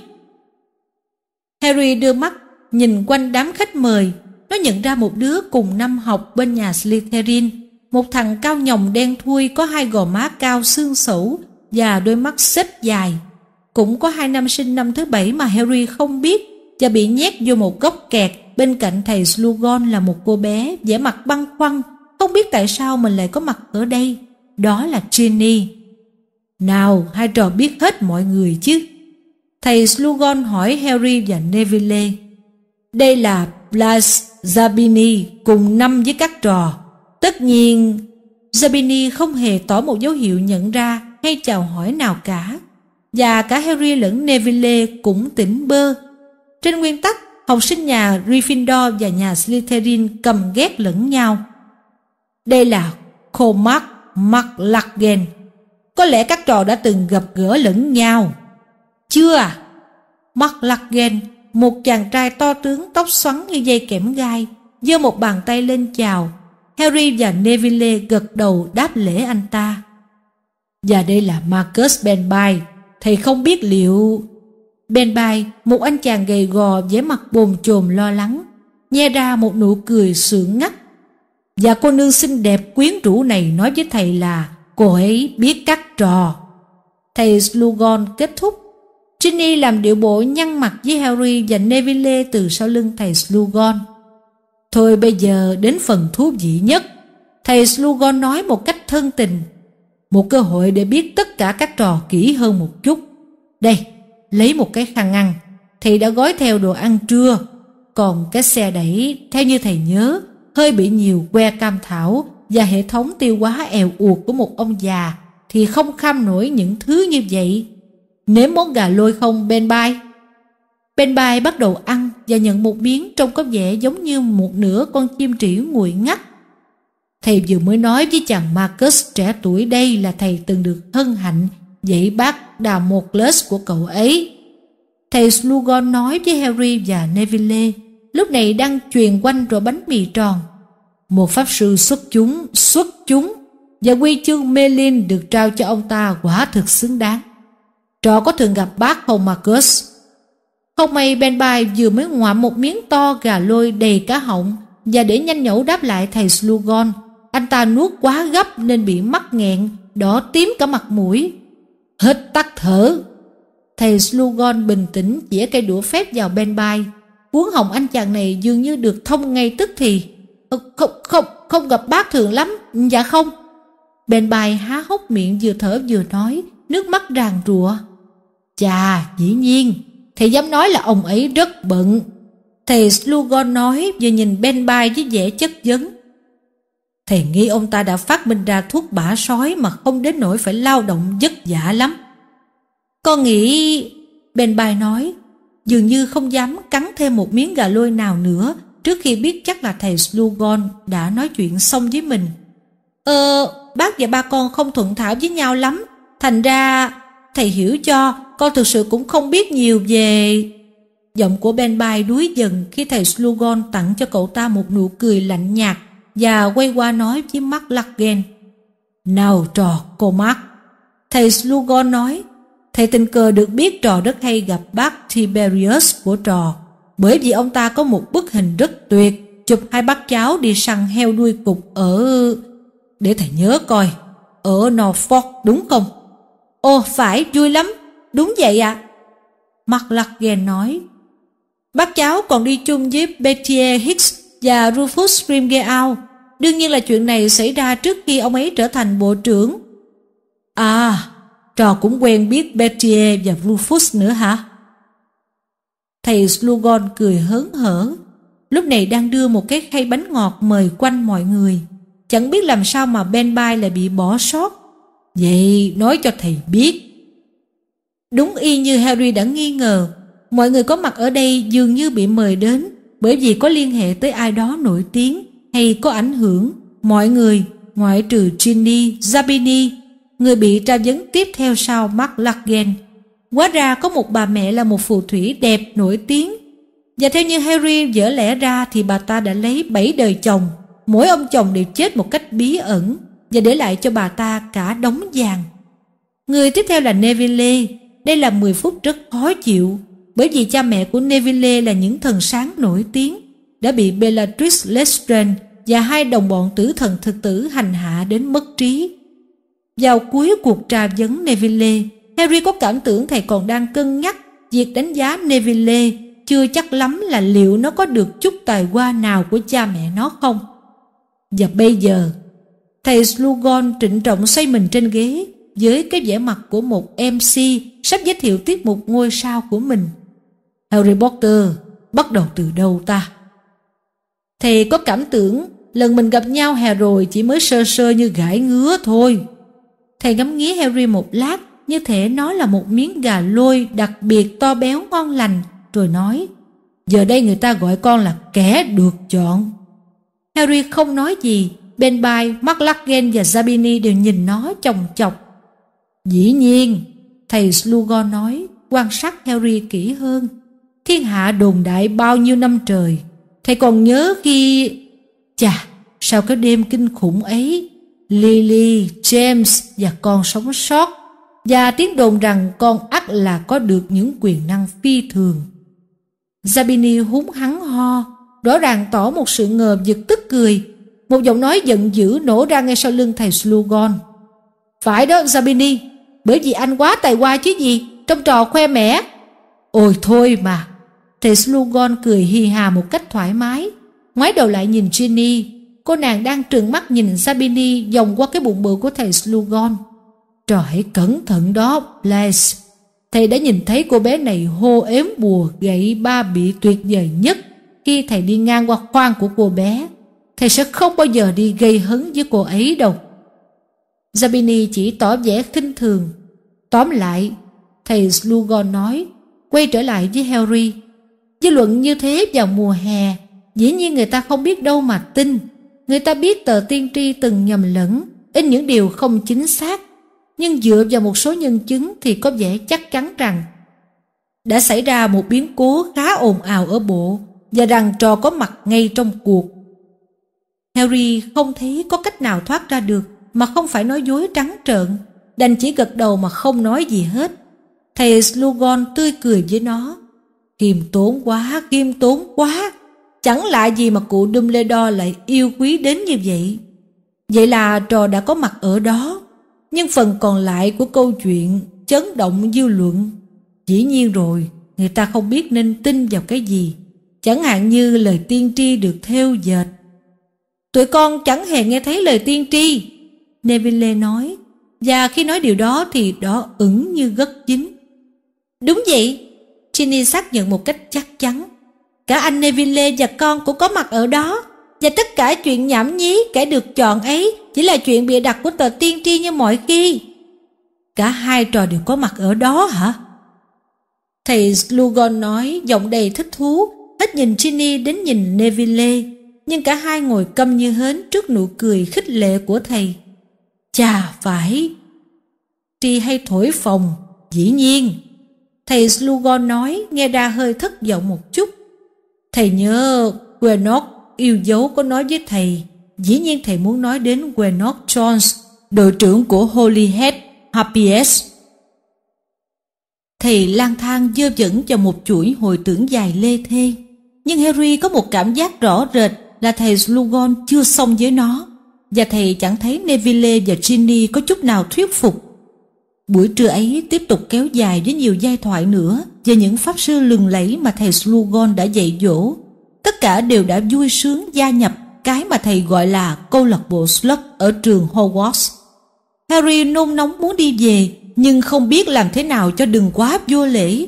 Harry đưa mắt, nhìn quanh đám khách mời. Nó nhận ra một đứa cùng năm học bên nhà Slytherin, một thằng cao nhồng đen thui có hai gò má cao xương sẩu và đôi mắt xếp dài cũng có hai năm sinh năm thứ bảy mà Harry không biết và bị nhét vô một góc kẹt bên cạnh thầy Slughorn là một cô bé vẻ mặt băn khoăn không biết tại sao mình lại có mặt ở đây. Đó là Ginny. Nào, hai trò biết hết mọi người chứ. Thầy Slughorn hỏi Harry và Neville. Đây là Blas Zabini cùng năm với các trò. Tất nhiên, Zabini không hề tỏ một dấu hiệu nhận ra hay chào hỏi nào cả và cả Harry lẫn Neville cũng tỉnh bơ. Trên nguyên tắc, học sinh nhà Gryffindor và nhà Slytherin cầm ghét lẫn nhau. Đây là Cormac McLaggen. Có lẽ các trò đã từng gặp gỡ lẫn nhau. Chưa à? McLaggen, một chàng trai to tướng tóc xoắn như dây kẽm gai, giơ một bàn tay lên chào. Harry và Neville gật đầu đáp lễ anh ta. Và đây là Marcus Benby, Thầy không biết liệu... Bên bài, một anh chàng gầy gò với mặt bồn chồn lo lắng, nhe ra một nụ cười sượng ngắt. Và cô nương xinh đẹp quyến rũ này nói với thầy là cô ấy biết cắt trò. Thầy Slugon kết thúc. Ginny làm điệu bộ nhăn mặt với Harry và Neville từ sau lưng thầy Slugon. Thôi bây giờ đến phần thú vị nhất. Thầy Slugon nói một cách thân tình một cơ hội để biết tất cả các trò kỹ hơn một chút. Đây, lấy một cái khăn ăn, thầy đã gói theo đồ ăn trưa, còn cái xe đẩy, theo như thầy nhớ, hơi bị nhiều que cam thảo và hệ thống tiêu hóa eo uột của một ông già thì không kham nổi những thứ như vậy. Nếm món gà lôi không bên bai? Bên bai bắt đầu ăn và nhận một miếng trông có vẻ giống như một nửa con chim trĩ nguội ngắt Thầy vừa mới nói với chàng Marcus trẻ tuổi đây là thầy từng được hân hạnh dạy bác Damocles của cậu ấy. Thầy Slugon nói với Harry và Neville lúc này đang truyền quanh rổ bánh mì tròn. Một pháp sư xuất chúng, xuất chúng và quy chương Melin được trao cho ông ta quả thực xứng đáng. Trò có thường gặp bác không Marcus? Không may Ben Bai vừa mới ngoạm một miếng to gà lôi đầy cá họng và để nhanh nhẩu đáp lại thầy Slugon anh ta nuốt quá gấp nên bị mắc nghẹn, đỏ tím cả mặt mũi. Hết tắt thở. Thầy Slugon bình tĩnh chĩa cây đũa phép vào bên vai. Cuốn hồng anh chàng này dường như được thông ngay tức thì. Ờ, không, không, không gặp bác thường lắm, dạ không. Bên bài há hốc miệng vừa thở vừa nói, nước mắt ràn rụa. Chà, dĩ nhiên, thầy dám nói là ông ấy rất bận. Thầy Slugon nói vừa nhìn bên bài với vẻ chất vấn. Thầy nghi ông ta đã phát minh ra thuốc bả sói mà không đến nỗi phải lao động vất vả lắm. Con nghĩ... Bên bài nói, dường như không dám cắn thêm một miếng gà lôi nào nữa trước khi biết chắc là thầy Slugon đã nói chuyện xong với mình. Ờ, bác và ba con không thuận thảo với nhau lắm. Thành ra, thầy hiểu cho, con thực sự cũng không biết nhiều về... Giọng của Ben Bai đuối dần khi thầy Slugon tặng cho cậu ta một nụ cười lạnh nhạt và quay qua nói với mắt Lagen. Nào trò cô mắt. Thầy Slugon nói, thầy tình cờ được biết trò rất hay gặp bác Tiberius của trò, bởi vì ông ta có một bức hình rất tuyệt, chụp hai bác cháu đi săn heo đuôi cục ở... Để thầy nhớ coi, ở Norfolk đúng không? Ồ, phải, vui lắm, đúng vậy ạ. À. Mark Lagen nói, bác cháu còn đi chung với Betty Hicks và Rufus Grimgeout. Đương nhiên là chuyện này xảy ra trước khi ông ấy trở thành bộ trưởng. À, trò cũng quen biết Berthier và Rufus nữa hả? Thầy Slugon cười hớn hở. Lúc này đang đưa một cái khay bánh ngọt mời quanh mọi người. Chẳng biết làm sao mà Ben Bai lại bị bỏ sót. Vậy nói cho thầy biết. Đúng y như Harry đã nghi ngờ, mọi người có mặt ở đây dường như bị mời đến bởi vì có liên hệ tới ai đó nổi tiếng hay có ảnh hưởng, mọi người, ngoại trừ Ginny, Zabini, người bị tra vấn tiếp theo sau Mark Lagen. Quá ra có một bà mẹ là một phù thủy đẹp, nổi tiếng. Và theo như Harry dở lẽ ra thì bà ta đã lấy bảy đời chồng. Mỗi ông chồng đều chết một cách bí ẩn và để lại cho bà ta cả đống vàng. Người tiếp theo là Neville. Đây là 10 phút rất khó chịu bởi vì cha mẹ của Neville là những thần sáng nổi tiếng, đã bị Bellatrix Lestrange và hai đồng bọn tử thần thực tử hành hạ đến mất trí. Vào cuối cuộc trà vấn Neville, Harry có cảm tưởng thầy còn đang cân nhắc việc đánh giá Neville chưa chắc lắm là liệu nó có được chút tài hoa nào của cha mẹ nó không. Và bây giờ, thầy Slughorn trịnh trọng xoay mình trên ghế với cái vẻ mặt của một MC sắp giới thiệu tiết mục ngôi sao của mình. Harry Potter bắt đầu từ đâu ta? Thầy có cảm tưởng lần mình gặp nhau hè rồi chỉ mới sơ sơ như gãi ngứa thôi. Thầy ngắm nghía Harry một lát như thể nó là một miếng gà lôi đặc biệt to béo ngon lành rồi nói Giờ đây người ta gọi con là kẻ được chọn. Harry không nói gì, Ben Bai, McLaughlin và Zabini đều nhìn nó chồng chọc. Dĩ nhiên, thầy Slughorn nói, quan sát Harry kỹ hơn thiên hạ đồn đại bao nhiêu năm trời. Thầy còn nhớ khi... Chà, sau cái đêm kinh khủng ấy, Lily, James và con sống sót và tiếng đồn rằng con ắt là có được những quyền năng phi thường. Zabini húng hắn ho, rõ ràng tỏ một sự ngờ vực tức cười. Một giọng nói giận dữ nổ ra ngay sau lưng thầy Slugon. Phải đó Zabini, bởi vì anh quá tài hoa chứ gì, trong trò khoe mẽ. Ôi thôi mà, Thầy Slugon cười hì hà một cách thoải mái. Ngoái đầu lại nhìn Ginny. Cô nàng đang trừng mắt nhìn Sabini dòng qua cái bụng bự của thầy Slugon. Trời hãy cẩn thận đó, Blaise. Thầy đã nhìn thấy cô bé này hô ếm bùa gậy ba bị tuyệt vời nhất khi thầy đi ngang qua khoang của cô bé. Thầy sẽ không bao giờ đi gây hứng với cô ấy đâu. Zabini chỉ tỏ vẻ khinh thường. Tóm lại, thầy Slugon nói, quay trở lại với Harry. Dư luận như thế vào mùa hè, dĩ nhiên người ta không biết đâu mà tin. Người ta biết tờ tiên tri từng nhầm lẫn, in những điều không chính xác, nhưng dựa vào một số nhân chứng thì có vẻ chắc chắn rằng đã xảy ra một biến cố khá ồn ào ở bộ và rằng trò có mặt ngay trong cuộc. Harry không thấy có cách nào thoát ra được mà không phải nói dối trắng trợn, đành chỉ gật đầu mà không nói gì hết. Thầy Slughorn tươi cười với nó, Kiêm tốn quá, kiêm tốn quá. Chẳng lạ gì mà cụ Dumbledore lại yêu quý đến như vậy. Vậy là trò đã có mặt ở đó. Nhưng phần còn lại của câu chuyện chấn động dư luận. Dĩ nhiên rồi, người ta không biết nên tin vào cái gì. Chẳng hạn như lời tiên tri được theo dệt. Tụi con chẳng hề nghe thấy lời tiên tri. Neville nói. Và khi nói điều đó thì đó ửng như gất chính. Đúng vậy, Ginny xác nhận một cách chắc chắn. Cả anh Neville và con cũng có mặt ở đó. Và tất cả chuyện nhảm nhí kẻ được chọn ấy chỉ là chuyện bịa đặt của tờ tiên tri như mọi khi. Cả hai trò đều có mặt ở đó hả? Thầy Slugon nói giọng đầy thích thú, hết nhìn Ginny đến nhìn Neville. Nhưng cả hai ngồi câm như hến trước nụ cười khích lệ của thầy. Chà phải! Tri hay thổi phòng, dĩ nhiên! Thầy Slugon nói nghe ra hơi thất vọng một chút. Thầy nhớ Quenock yêu dấu có nói với thầy. Dĩ nhiên thầy muốn nói đến Quenock Jones, đội trưởng của Holyhead Harpies. Thầy lang thang dơ dẫn vào một chuỗi hồi tưởng dài lê thê. Nhưng Harry có một cảm giác rõ rệt là thầy Slugon chưa xong với nó. Và thầy chẳng thấy Neville và Ginny có chút nào thuyết phục Buổi trưa ấy tiếp tục kéo dài với nhiều giai thoại nữa về những pháp sư lừng lẫy mà thầy Slugon đã dạy dỗ. Tất cả đều đã vui sướng gia nhập cái mà thầy gọi là câu lạc bộ Slug ở trường Hogwarts. Harry nôn nóng muốn đi về nhưng không biết làm thế nào cho đừng quá vô lễ.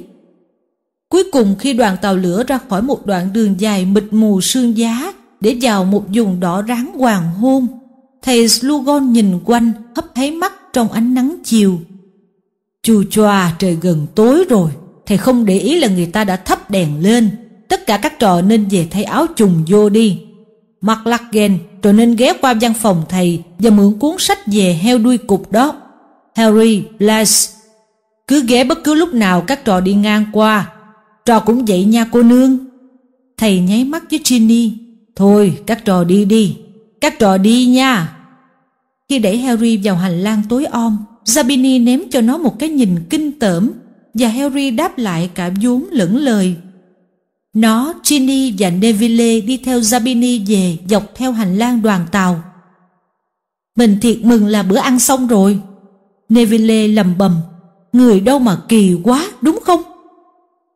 Cuối cùng khi đoàn tàu lửa ra khỏi một đoạn đường dài mịt mù sương giá để vào một vùng đỏ ráng hoàng hôn, thầy Slugon nhìn quanh hấp thấy mắt trong ánh nắng chiều Chù choà trời gần tối rồi Thầy không để ý là người ta đã thắp đèn lên Tất cả các trò nên về thay áo trùng vô đi mặc lắc ghen trò nên ghé qua văn phòng thầy Và mượn cuốn sách về heo đuôi cục đó Harry Blas Cứ ghé bất cứ lúc nào các trò đi ngang qua Trò cũng vậy nha cô nương Thầy nháy mắt với Ginny Thôi các trò đi đi Các trò đi nha Khi đẩy Harry vào hành lang tối om Zabini ném cho nó một cái nhìn kinh tởm và Harry đáp lại cả vốn lẫn lời. Nó, Ginny và Neville đi theo Zabini về dọc theo hành lang đoàn tàu. Mình thiệt mừng là bữa ăn xong rồi. Neville lầm bầm. Người đâu mà kỳ quá, đúng không?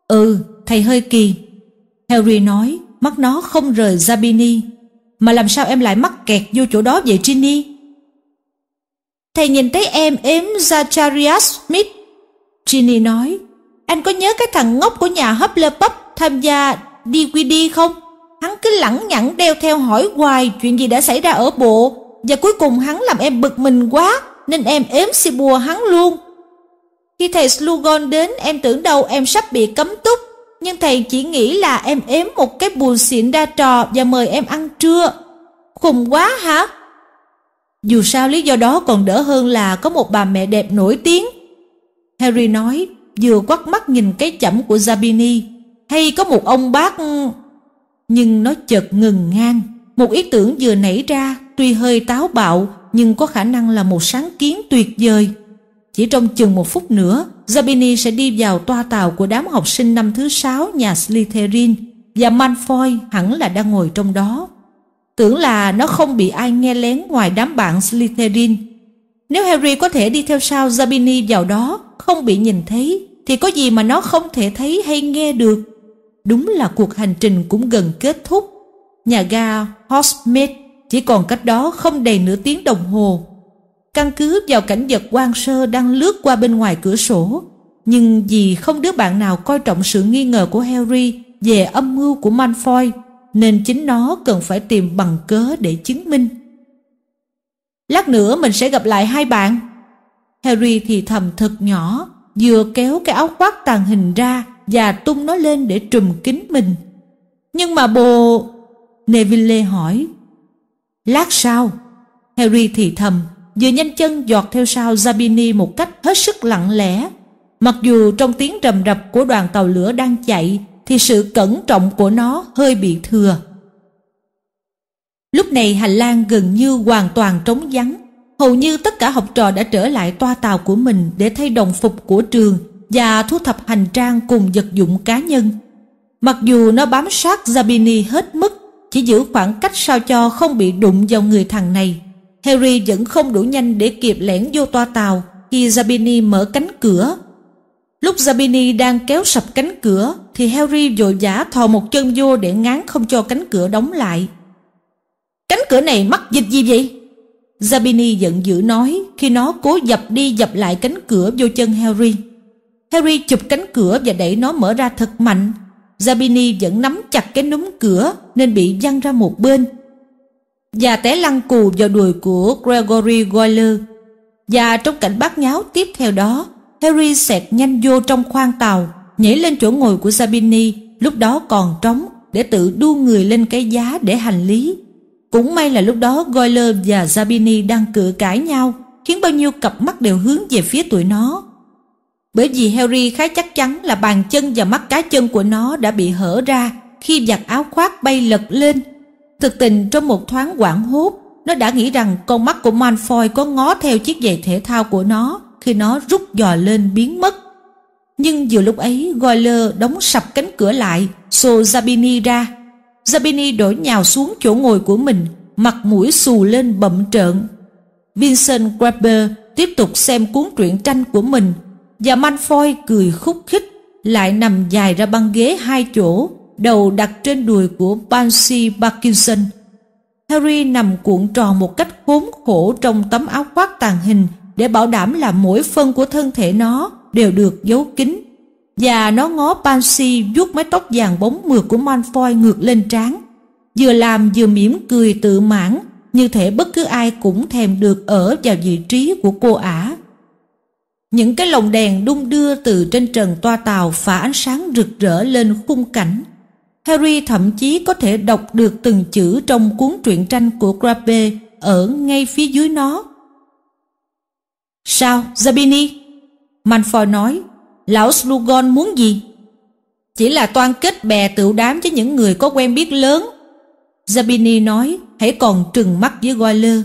Ừ, thầy hơi kỳ. Harry nói, mắt nó không rời Zabini. Mà làm sao em lại mắc kẹt vô chỗ đó vậy Ginny? Thầy nhìn thấy em ếm Zacharias Smith. Ginny nói, anh có nhớ cái thằng ngốc của nhà Hufflepuff tham gia DVD không? Hắn cứ lẳng nhẳng đeo theo hỏi hoài chuyện gì đã xảy ra ở bộ và cuối cùng hắn làm em bực mình quá nên em ếm xì bùa hắn luôn. Khi thầy Slughorn đến em tưởng đâu em sắp bị cấm túc nhưng thầy chỉ nghĩ là em ếm một cái bùa xịn ra trò và mời em ăn trưa. Khùng quá hả? Dù sao lý do đó còn đỡ hơn là có một bà mẹ đẹp nổi tiếng. Harry nói, vừa quắt mắt nhìn cái chẩm của Zabini, hay có một ông bác... Nhưng nó chợt ngừng ngang. Một ý tưởng vừa nảy ra, tuy hơi táo bạo, nhưng có khả năng là một sáng kiến tuyệt vời. Chỉ trong chừng một phút nữa, Zabini sẽ đi vào toa tàu của đám học sinh năm thứ sáu nhà Slytherin, và Malfoy hẳn là đang ngồi trong đó tưởng là nó không bị ai nghe lén ngoài đám bạn Slytherin. Nếu Harry có thể đi theo sau Zabini vào đó, không bị nhìn thấy, thì có gì mà nó không thể thấy hay nghe được. Đúng là cuộc hành trình cũng gần kết thúc. Nhà ga Hogsmeade chỉ còn cách đó không đầy nửa tiếng đồng hồ. Căn cứ vào cảnh vật quan sơ đang lướt qua bên ngoài cửa sổ, nhưng vì không đứa bạn nào coi trọng sự nghi ngờ của Harry về âm mưu của Malfoy nên chính nó cần phải tìm bằng cớ để chứng minh. Lát nữa mình sẽ gặp lại hai bạn. Harry thì thầm thật nhỏ, vừa kéo cái áo khoác tàn hình ra và tung nó lên để trùm kín mình. Nhưng mà bồ... Neville hỏi. Lát sau, Harry thì thầm, vừa nhanh chân giọt theo sau Zabini một cách hết sức lặng lẽ. Mặc dù trong tiếng rầm rập của đoàn tàu lửa đang chạy thì sự cẩn trọng của nó hơi bị thừa. Lúc này hành lang gần như hoàn toàn trống vắng. Hầu như tất cả học trò đã trở lại toa tàu của mình để thay đồng phục của trường và thu thập hành trang cùng vật dụng cá nhân. Mặc dù nó bám sát Zabini hết mức, chỉ giữ khoảng cách sao cho không bị đụng vào người thằng này. Harry vẫn không đủ nhanh để kịp lẻn vô toa tàu khi Zabini mở cánh cửa Lúc Zabini đang kéo sập cánh cửa thì Harry vội vã thò một chân vô để ngán không cho cánh cửa đóng lại. Cánh cửa này mắc dịch gì vậy? Zabini giận dữ nói khi nó cố dập đi dập lại cánh cửa vô chân Harry. Harry chụp cánh cửa và đẩy nó mở ra thật mạnh. Zabini vẫn nắm chặt cái núm cửa nên bị văng ra một bên. Và té lăn cù vào đùi của Gregory Goyler. Và trong cảnh bát nháo tiếp theo đó Harry xẹt nhanh vô trong khoang tàu, nhảy lên chỗ ngồi của Sabini, lúc đó còn trống, để tự đu người lên cái giá để hành lý. Cũng may là lúc đó Goyle và Sabini đang cự cãi nhau, khiến bao nhiêu cặp mắt đều hướng về phía tụi nó. Bởi vì Harry khá chắc chắn là bàn chân và mắt cá chân của nó đã bị hở ra khi giặt áo khoác bay lật lên. Thực tình trong một thoáng quảng hốt, nó đã nghĩ rằng con mắt của Malfoy có ngó theo chiếc giày thể thao của nó khi nó rút dò lên biến mất. Nhưng vừa lúc ấy Goyler đóng sập cánh cửa lại, xô Zabini ra. Zabini đổi nhào xuống chỗ ngồi của mình, mặt mũi xù lên bậm trợn. Vincent Grabber tiếp tục xem cuốn truyện tranh của mình và Manfoy cười khúc khích lại nằm dài ra băng ghế hai chỗ, đầu đặt trên đùi của Pansy Parkinson. Harry nằm cuộn tròn một cách khốn khổ trong tấm áo khoác tàn hình để bảo đảm là mỗi phân của thân thể nó đều được giấu kín. Và nó ngó Pansy vuốt mái tóc vàng bóng mượt của Malfoy ngược lên trán, vừa làm vừa mỉm cười tự mãn, như thể bất cứ ai cũng thèm được ở vào vị trí của cô ả. Những cái lồng đèn đung đưa từ trên trần toa tàu phả ánh sáng rực rỡ lên khung cảnh. Harry thậm chí có thể đọc được từng chữ trong cuốn truyện tranh của Grape ở ngay phía dưới nó. Sao, Zabini? manfoy nói, lão Slugon muốn gì? Chỉ là toan kết bè tựu đám với những người có quen biết lớn. Zabini nói, hãy còn trừng mắt với Goyle,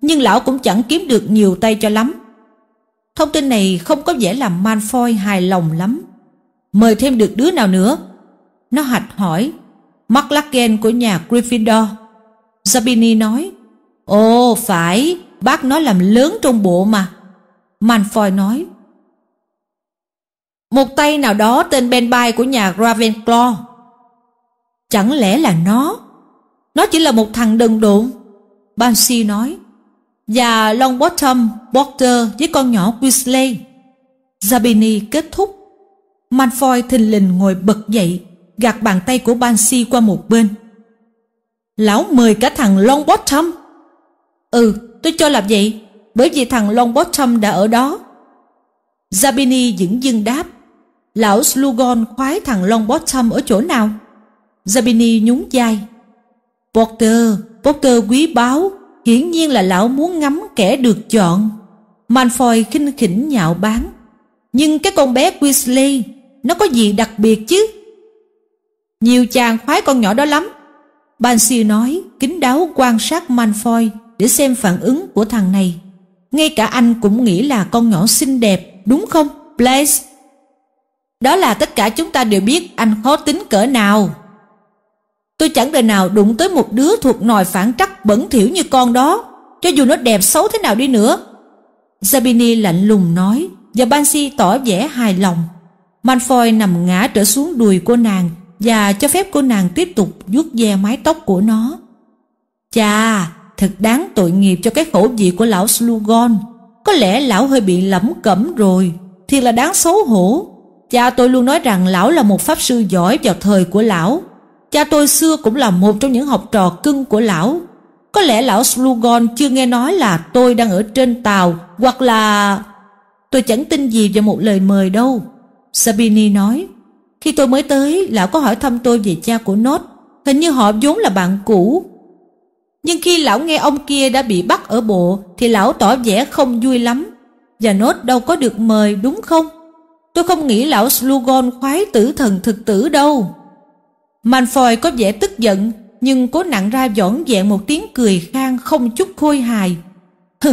nhưng lão cũng chẳng kiếm được nhiều tay cho lắm. Thông tin này không có vẻ làm Manfoy hài lòng lắm. Mời thêm được đứa nào nữa? Nó hạch hỏi, mclaggen của nhà Gryffindor. Zabini nói, Ồ, phải, bác nó làm lớn trong bộ mà. Malfoy nói. Một tay nào đó tên Ben Bai của nhà Ravenclaw. Chẳng lẽ là nó? Nó chỉ là một thằng đần độn. Banshee nói. Và Longbottom, Porter với con nhỏ Weasley. Zabini kết thúc. Malfoy thình lình ngồi bật dậy, gạt bàn tay của Banshee qua một bên. Lão mời cả thằng Longbottom. Ừ, tôi cho là vậy bởi vì thằng Long Bottom đã ở đó. Zabini dững dưng đáp, lão Slugon khoái thằng Long Bottom ở chỗ nào? Zabini nhún vai. potter potter quý báu, hiển nhiên là lão muốn ngắm kẻ được chọn. manfoy khinh khỉnh nhạo báng. Nhưng cái con bé Weasley, nó có gì đặc biệt chứ? Nhiều chàng khoái con nhỏ đó lắm. Bansi nói, kính đáo quan sát manfoy để xem phản ứng của thằng này ngay cả anh cũng nghĩ là con nhỏ xinh đẹp, đúng không, Blaze? Đó là tất cả chúng ta đều biết anh khó tính cỡ nào. Tôi chẳng đời nào đụng tới một đứa thuộc nòi phản trắc bẩn thỉu như con đó, cho dù nó đẹp xấu thế nào đi nữa. Zabini lạnh lùng nói, và Bansi tỏ vẻ hài lòng. Malfoy nằm ngã trở xuống đùi cô nàng và cho phép cô nàng tiếp tục vuốt ve mái tóc của nó. Chà, thật đáng tội nghiệp cho cái khổ gì của lão Slugon. Có lẽ lão hơi bị lẩm cẩm rồi, thì là đáng xấu hổ. Cha tôi luôn nói rằng lão là một pháp sư giỏi vào thời của lão. Cha tôi xưa cũng là một trong những học trò cưng của lão. Có lẽ lão Slugon chưa nghe nói là tôi đang ở trên tàu hoặc là... Tôi chẳng tin gì vào một lời mời đâu. Sabini nói, khi tôi mới tới, lão có hỏi thăm tôi về cha của Nốt. Hình như họ vốn là bạn cũ, nhưng khi lão nghe ông kia đã bị bắt ở bộ thì lão tỏ vẻ không vui lắm. Và nốt đâu có được mời đúng không? Tôi không nghĩ lão Slugon khoái tử thần thực tử đâu. Manfoy có vẻ tức giận nhưng cố nặng ra dõn dẹn một tiếng cười khang không chút khôi hài. Hừ,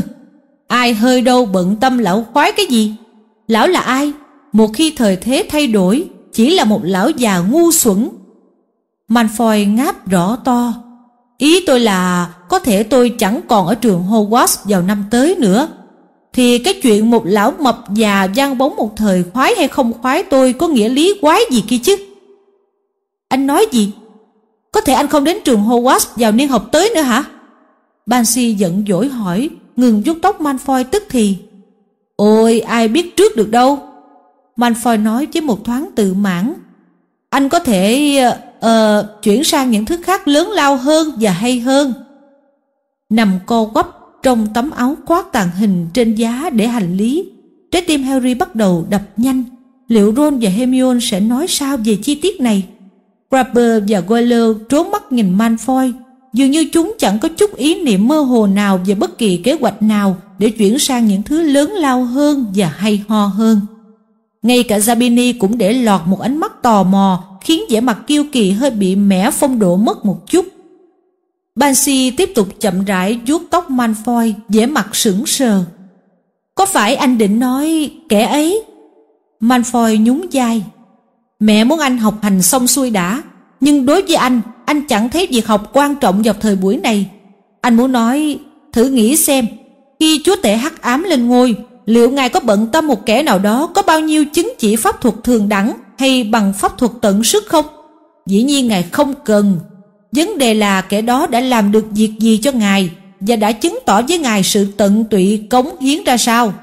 ai hơi đâu bận tâm lão khoái cái gì? Lão là ai? Một khi thời thế thay đổi, chỉ là một lão già ngu xuẩn. Manfoy ngáp rõ to. Ý tôi là có thể tôi chẳng còn ở trường Hogwarts vào năm tới nữa. Thì cái chuyện một lão mập già gian bóng một thời khoái hay không khoái tôi có nghĩa lý quái gì kia chứ? Anh nói gì? Có thể anh không đến trường Hogwarts vào niên học tới nữa hả? Bansi giận dỗi hỏi, ngừng vuốt tóc Malfoy tức thì. Ôi, ai biết trước được đâu. Malfoy nói với một thoáng tự mãn. Anh có thể Ờ, chuyển sang những thứ khác lớn lao hơn và hay hơn. Nằm co quắp trong tấm áo khoác tàn hình trên giá để hành lý, trái tim Harry bắt đầu đập nhanh. Liệu Ron và Hermione sẽ nói sao về chi tiết này? Crabbe và Goyle trốn mắt nhìn Malfoy, dường như chúng chẳng có chút ý niệm mơ hồ nào về bất kỳ kế hoạch nào để chuyển sang những thứ lớn lao hơn và hay ho hơn. Ngay cả Zabini cũng để lọt một ánh mắt tò mò khiến vẻ mặt kiêu kỳ hơi bị mẻ phong độ mất một chút. Banshee tiếp tục chậm rãi vuốt tóc Manfoy, vẻ mặt sững sờ. Có phải anh định nói kẻ ấy? Manfoy nhún vai. Mẹ muốn anh học hành xong xuôi đã, nhưng đối với anh, anh chẳng thấy việc học quan trọng vào thời buổi này. Anh muốn nói, thử nghĩ xem, khi chúa tể hắc ám lên ngôi, liệu ngài có bận tâm một kẻ nào đó có bao nhiêu chứng chỉ pháp thuật thường đẳng hay bằng pháp thuật tận sức không? Dĩ nhiên ngài không cần. Vấn đề là kẻ đó đã làm được việc gì cho ngài và đã chứng tỏ với ngài sự tận tụy cống hiến ra sao.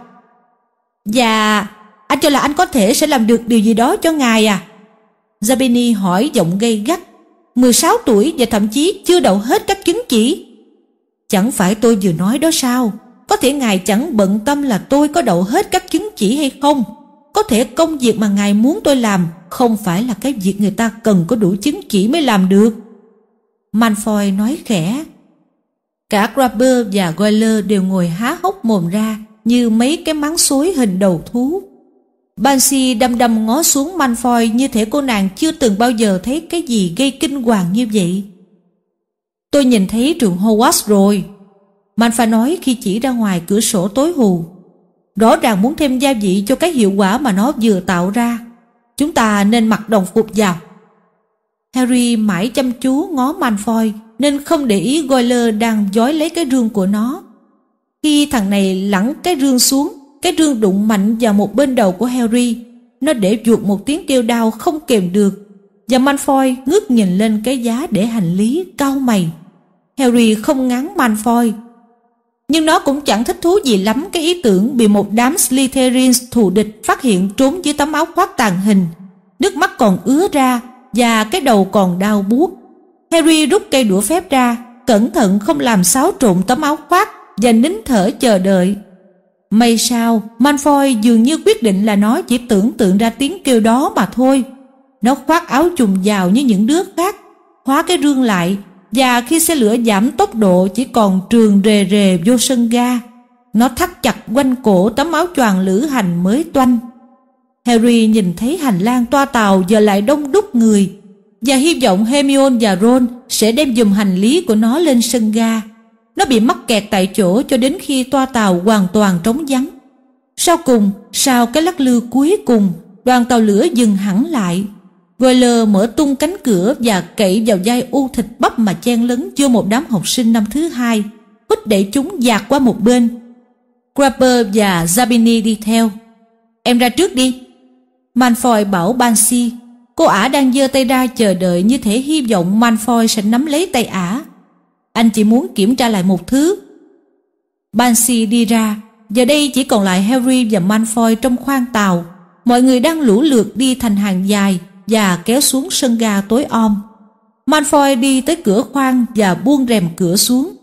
Và anh cho là anh có thể sẽ làm được điều gì đó cho ngài à? Zabini hỏi giọng gay gắt. 16 tuổi và thậm chí chưa đậu hết các chứng chỉ. Chẳng phải tôi vừa nói đó sao? Có thể Ngài chẳng bận tâm là tôi có đậu hết các chứng chỉ hay không. Có thể công việc mà Ngài muốn tôi làm không phải là cái việc người ta cần có đủ chứng chỉ mới làm được. Manfoy nói khẽ. Cả Grabber và Goyle đều ngồi há hốc mồm ra như mấy cái máng suối hình đầu thú. Bansi đâm đâm ngó xuống Manfoy như thể cô nàng chưa từng bao giờ thấy cái gì gây kinh hoàng như vậy. Tôi nhìn thấy trường Hogwarts rồi, Mạnh phải nói khi chỉ ra ngoài cửa sổ tối hù. Rõ ràng muốn thêm gia vị cho cái hiệu quả mà nó vừa tạo ra. Chúng ta nên mặc đồng phục vào. Harry mãi chăm chú ngó Malfoy nên không để ý Goyle đang dối lấy cái rương của nó. Khi thằng này lẳng cái rương xuống, cái rương đụng mạnh vào một bên đầu của Harry. Nó để ruột một tiếng kêu đau không kềm được. Và Malfoy ngước nhìn lên cái giá để hành lý cao mày. Harry không ngán Malfoy nhưng nó cũng chẳng thích thú gì lắm cái ý tưởng bị một đám Slytherins thù địch phát hiện trốn dưới tấm áo khoác tàn hình. Nước mắt còn ứa ra và cái đầu còn đau buốt. Harry rút cây đũa phép ra, cẩn thận không làm xáo trộn tấm áo khoác và nín thở chờ đợi. May sao, Malfoy dường như quyết định là nó chỉ tưởng tượng ra tiếng kêu đó mà thôi. Nó khoác áo trùng vào như những đứa khác, khóa cái rương lại và khi xe lửa giảm tốc độ chỉ còn trường rề rề vô sân ga. Nó thắt chặt quanh cổ tấm áo choàng lữ hành mới toanh. Harry nhìn thấy hành lang toa tàu giờ lại đông đúc người và hy vọng Hermione và Ron sẽ đem dùm hành lý của nó lên sân ga. Nó bị mắc kẹt tại chỗ cho đến khi toa tàu hoàn toàn trống vắng. Sau cùng, sau cái lắc lư cuối cùng, đoàn tàu lửa dừng hẳn lại Vừa mở tung cánh cửa và cậy vào vai u thịt bắp mà chen lấn vô một đám học sinh năm thứ hai, hút để chúng dạt qua một bên. Grapper và Zabini đi theo. Em ra trước đi. Manfoy bảo Bansi. Cô ả đang giơ tay ra chờ đợi như thể hy vọng Manfoy sẽ nắm lấy tay ả. Anh chỉ muốn kiểm tra lại một thứ. Bansi đi ra. Giờ đây chỉ còn lại Harry và Manfoy trong khoang tàu. Mọi người đang lũ lượt đi thành hàng dài và kéo xuống sân ga tối om. Malfoy đi tới cửa khoang và buông rèm cửa xuống.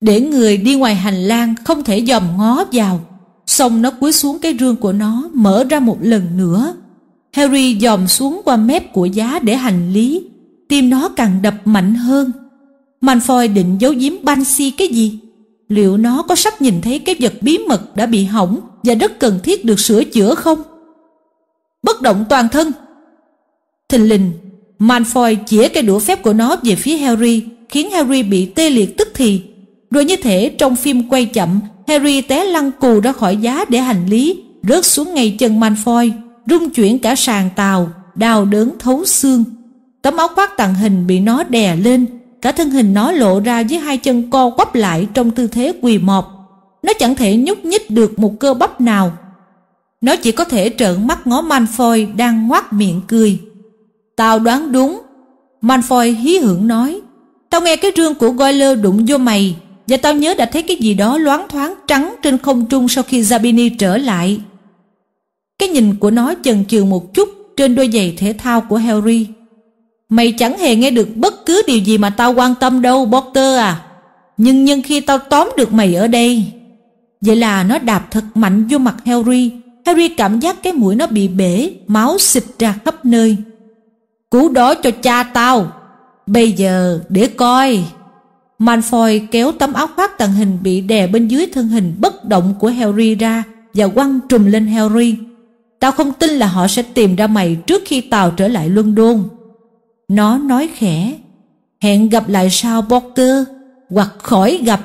Để người đi ngoài hành lang không thể dòm ngó vào, xong nó cúi xuống cái rương của nó mở ra một lần nữa. Harry dòm xuống qua mép của giá để hành lý, tim nó càng đập mạnh hơn. Malfoy định giấu giếm Bansi cái gì? Liệu nó có sắp nhìn thấy cái vật bí mật đã bị hỏng và rất cần thiết được sửa chữa không? bất động toàn thân. Thình lình, Malfoy chĩa cây đũa phép của nó về phía Harry, khiến Harry bị tê liệt tức thì. Rồi như thể trong phim quay chậm, Harry té lăn cù ra khỏi giá để hành lý, rớt xuống ngay chân Malfoy, rung chuyển cả sàn tàu, đau đớn thấu xương. Tấm áo khoác tàng hình bị nó đè lên, cả thân hình nó lộ ra với hai chân co quắp lại trong tư thế quỳ mọp. Nó chẳng thể nhúc nhích được một cơ bắp nào nó chỉ có thể trợn mắt ngó Manfoy đang ngoác miệng cười. Tao đoán đúng. Manfoy hí hưởng nói. Tao nghe cái rương của goyler đụng vô mày và tao nhớ đã thấy cái gì đó loáng thoáng trắng trên không trung sau khi Zabini trở lại. Cái nhìn của nó chần chừ một chút trên đôi giày thể thao của Harry. Mày chẳng hề nghe được bất cứ điều gì mà tao quan tâm đâu, Potter à. Nhưng nhân khi tao tóm được mày ở đây... Vậy là nó đạp thật mạnh vô mặt Harry Harry cảm giác cái mũi nó bị bể, máu xịt ra khắp nơi. Cú đó cho cha tao. Bây giờ để coi. Malfoy kéo tấm áo khoác tàng hình bị đè bên dưới thân hình bất động của Harry ra và quăng trùm lên Harry. Tao không tin là họ sẽ tìm ra mày trước khi tao trở lại luân đôn Nó nói khẽ, hẹn gặp lại sao Potter, hoặc khỏi gặp.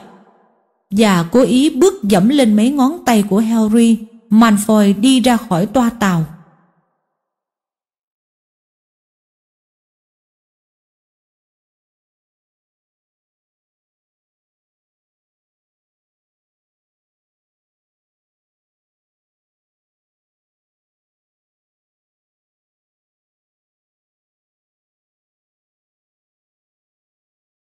Và cố ý bước dẫm lên mấy ngón tay của Harry Malfoy đi ra khỏi toa tàu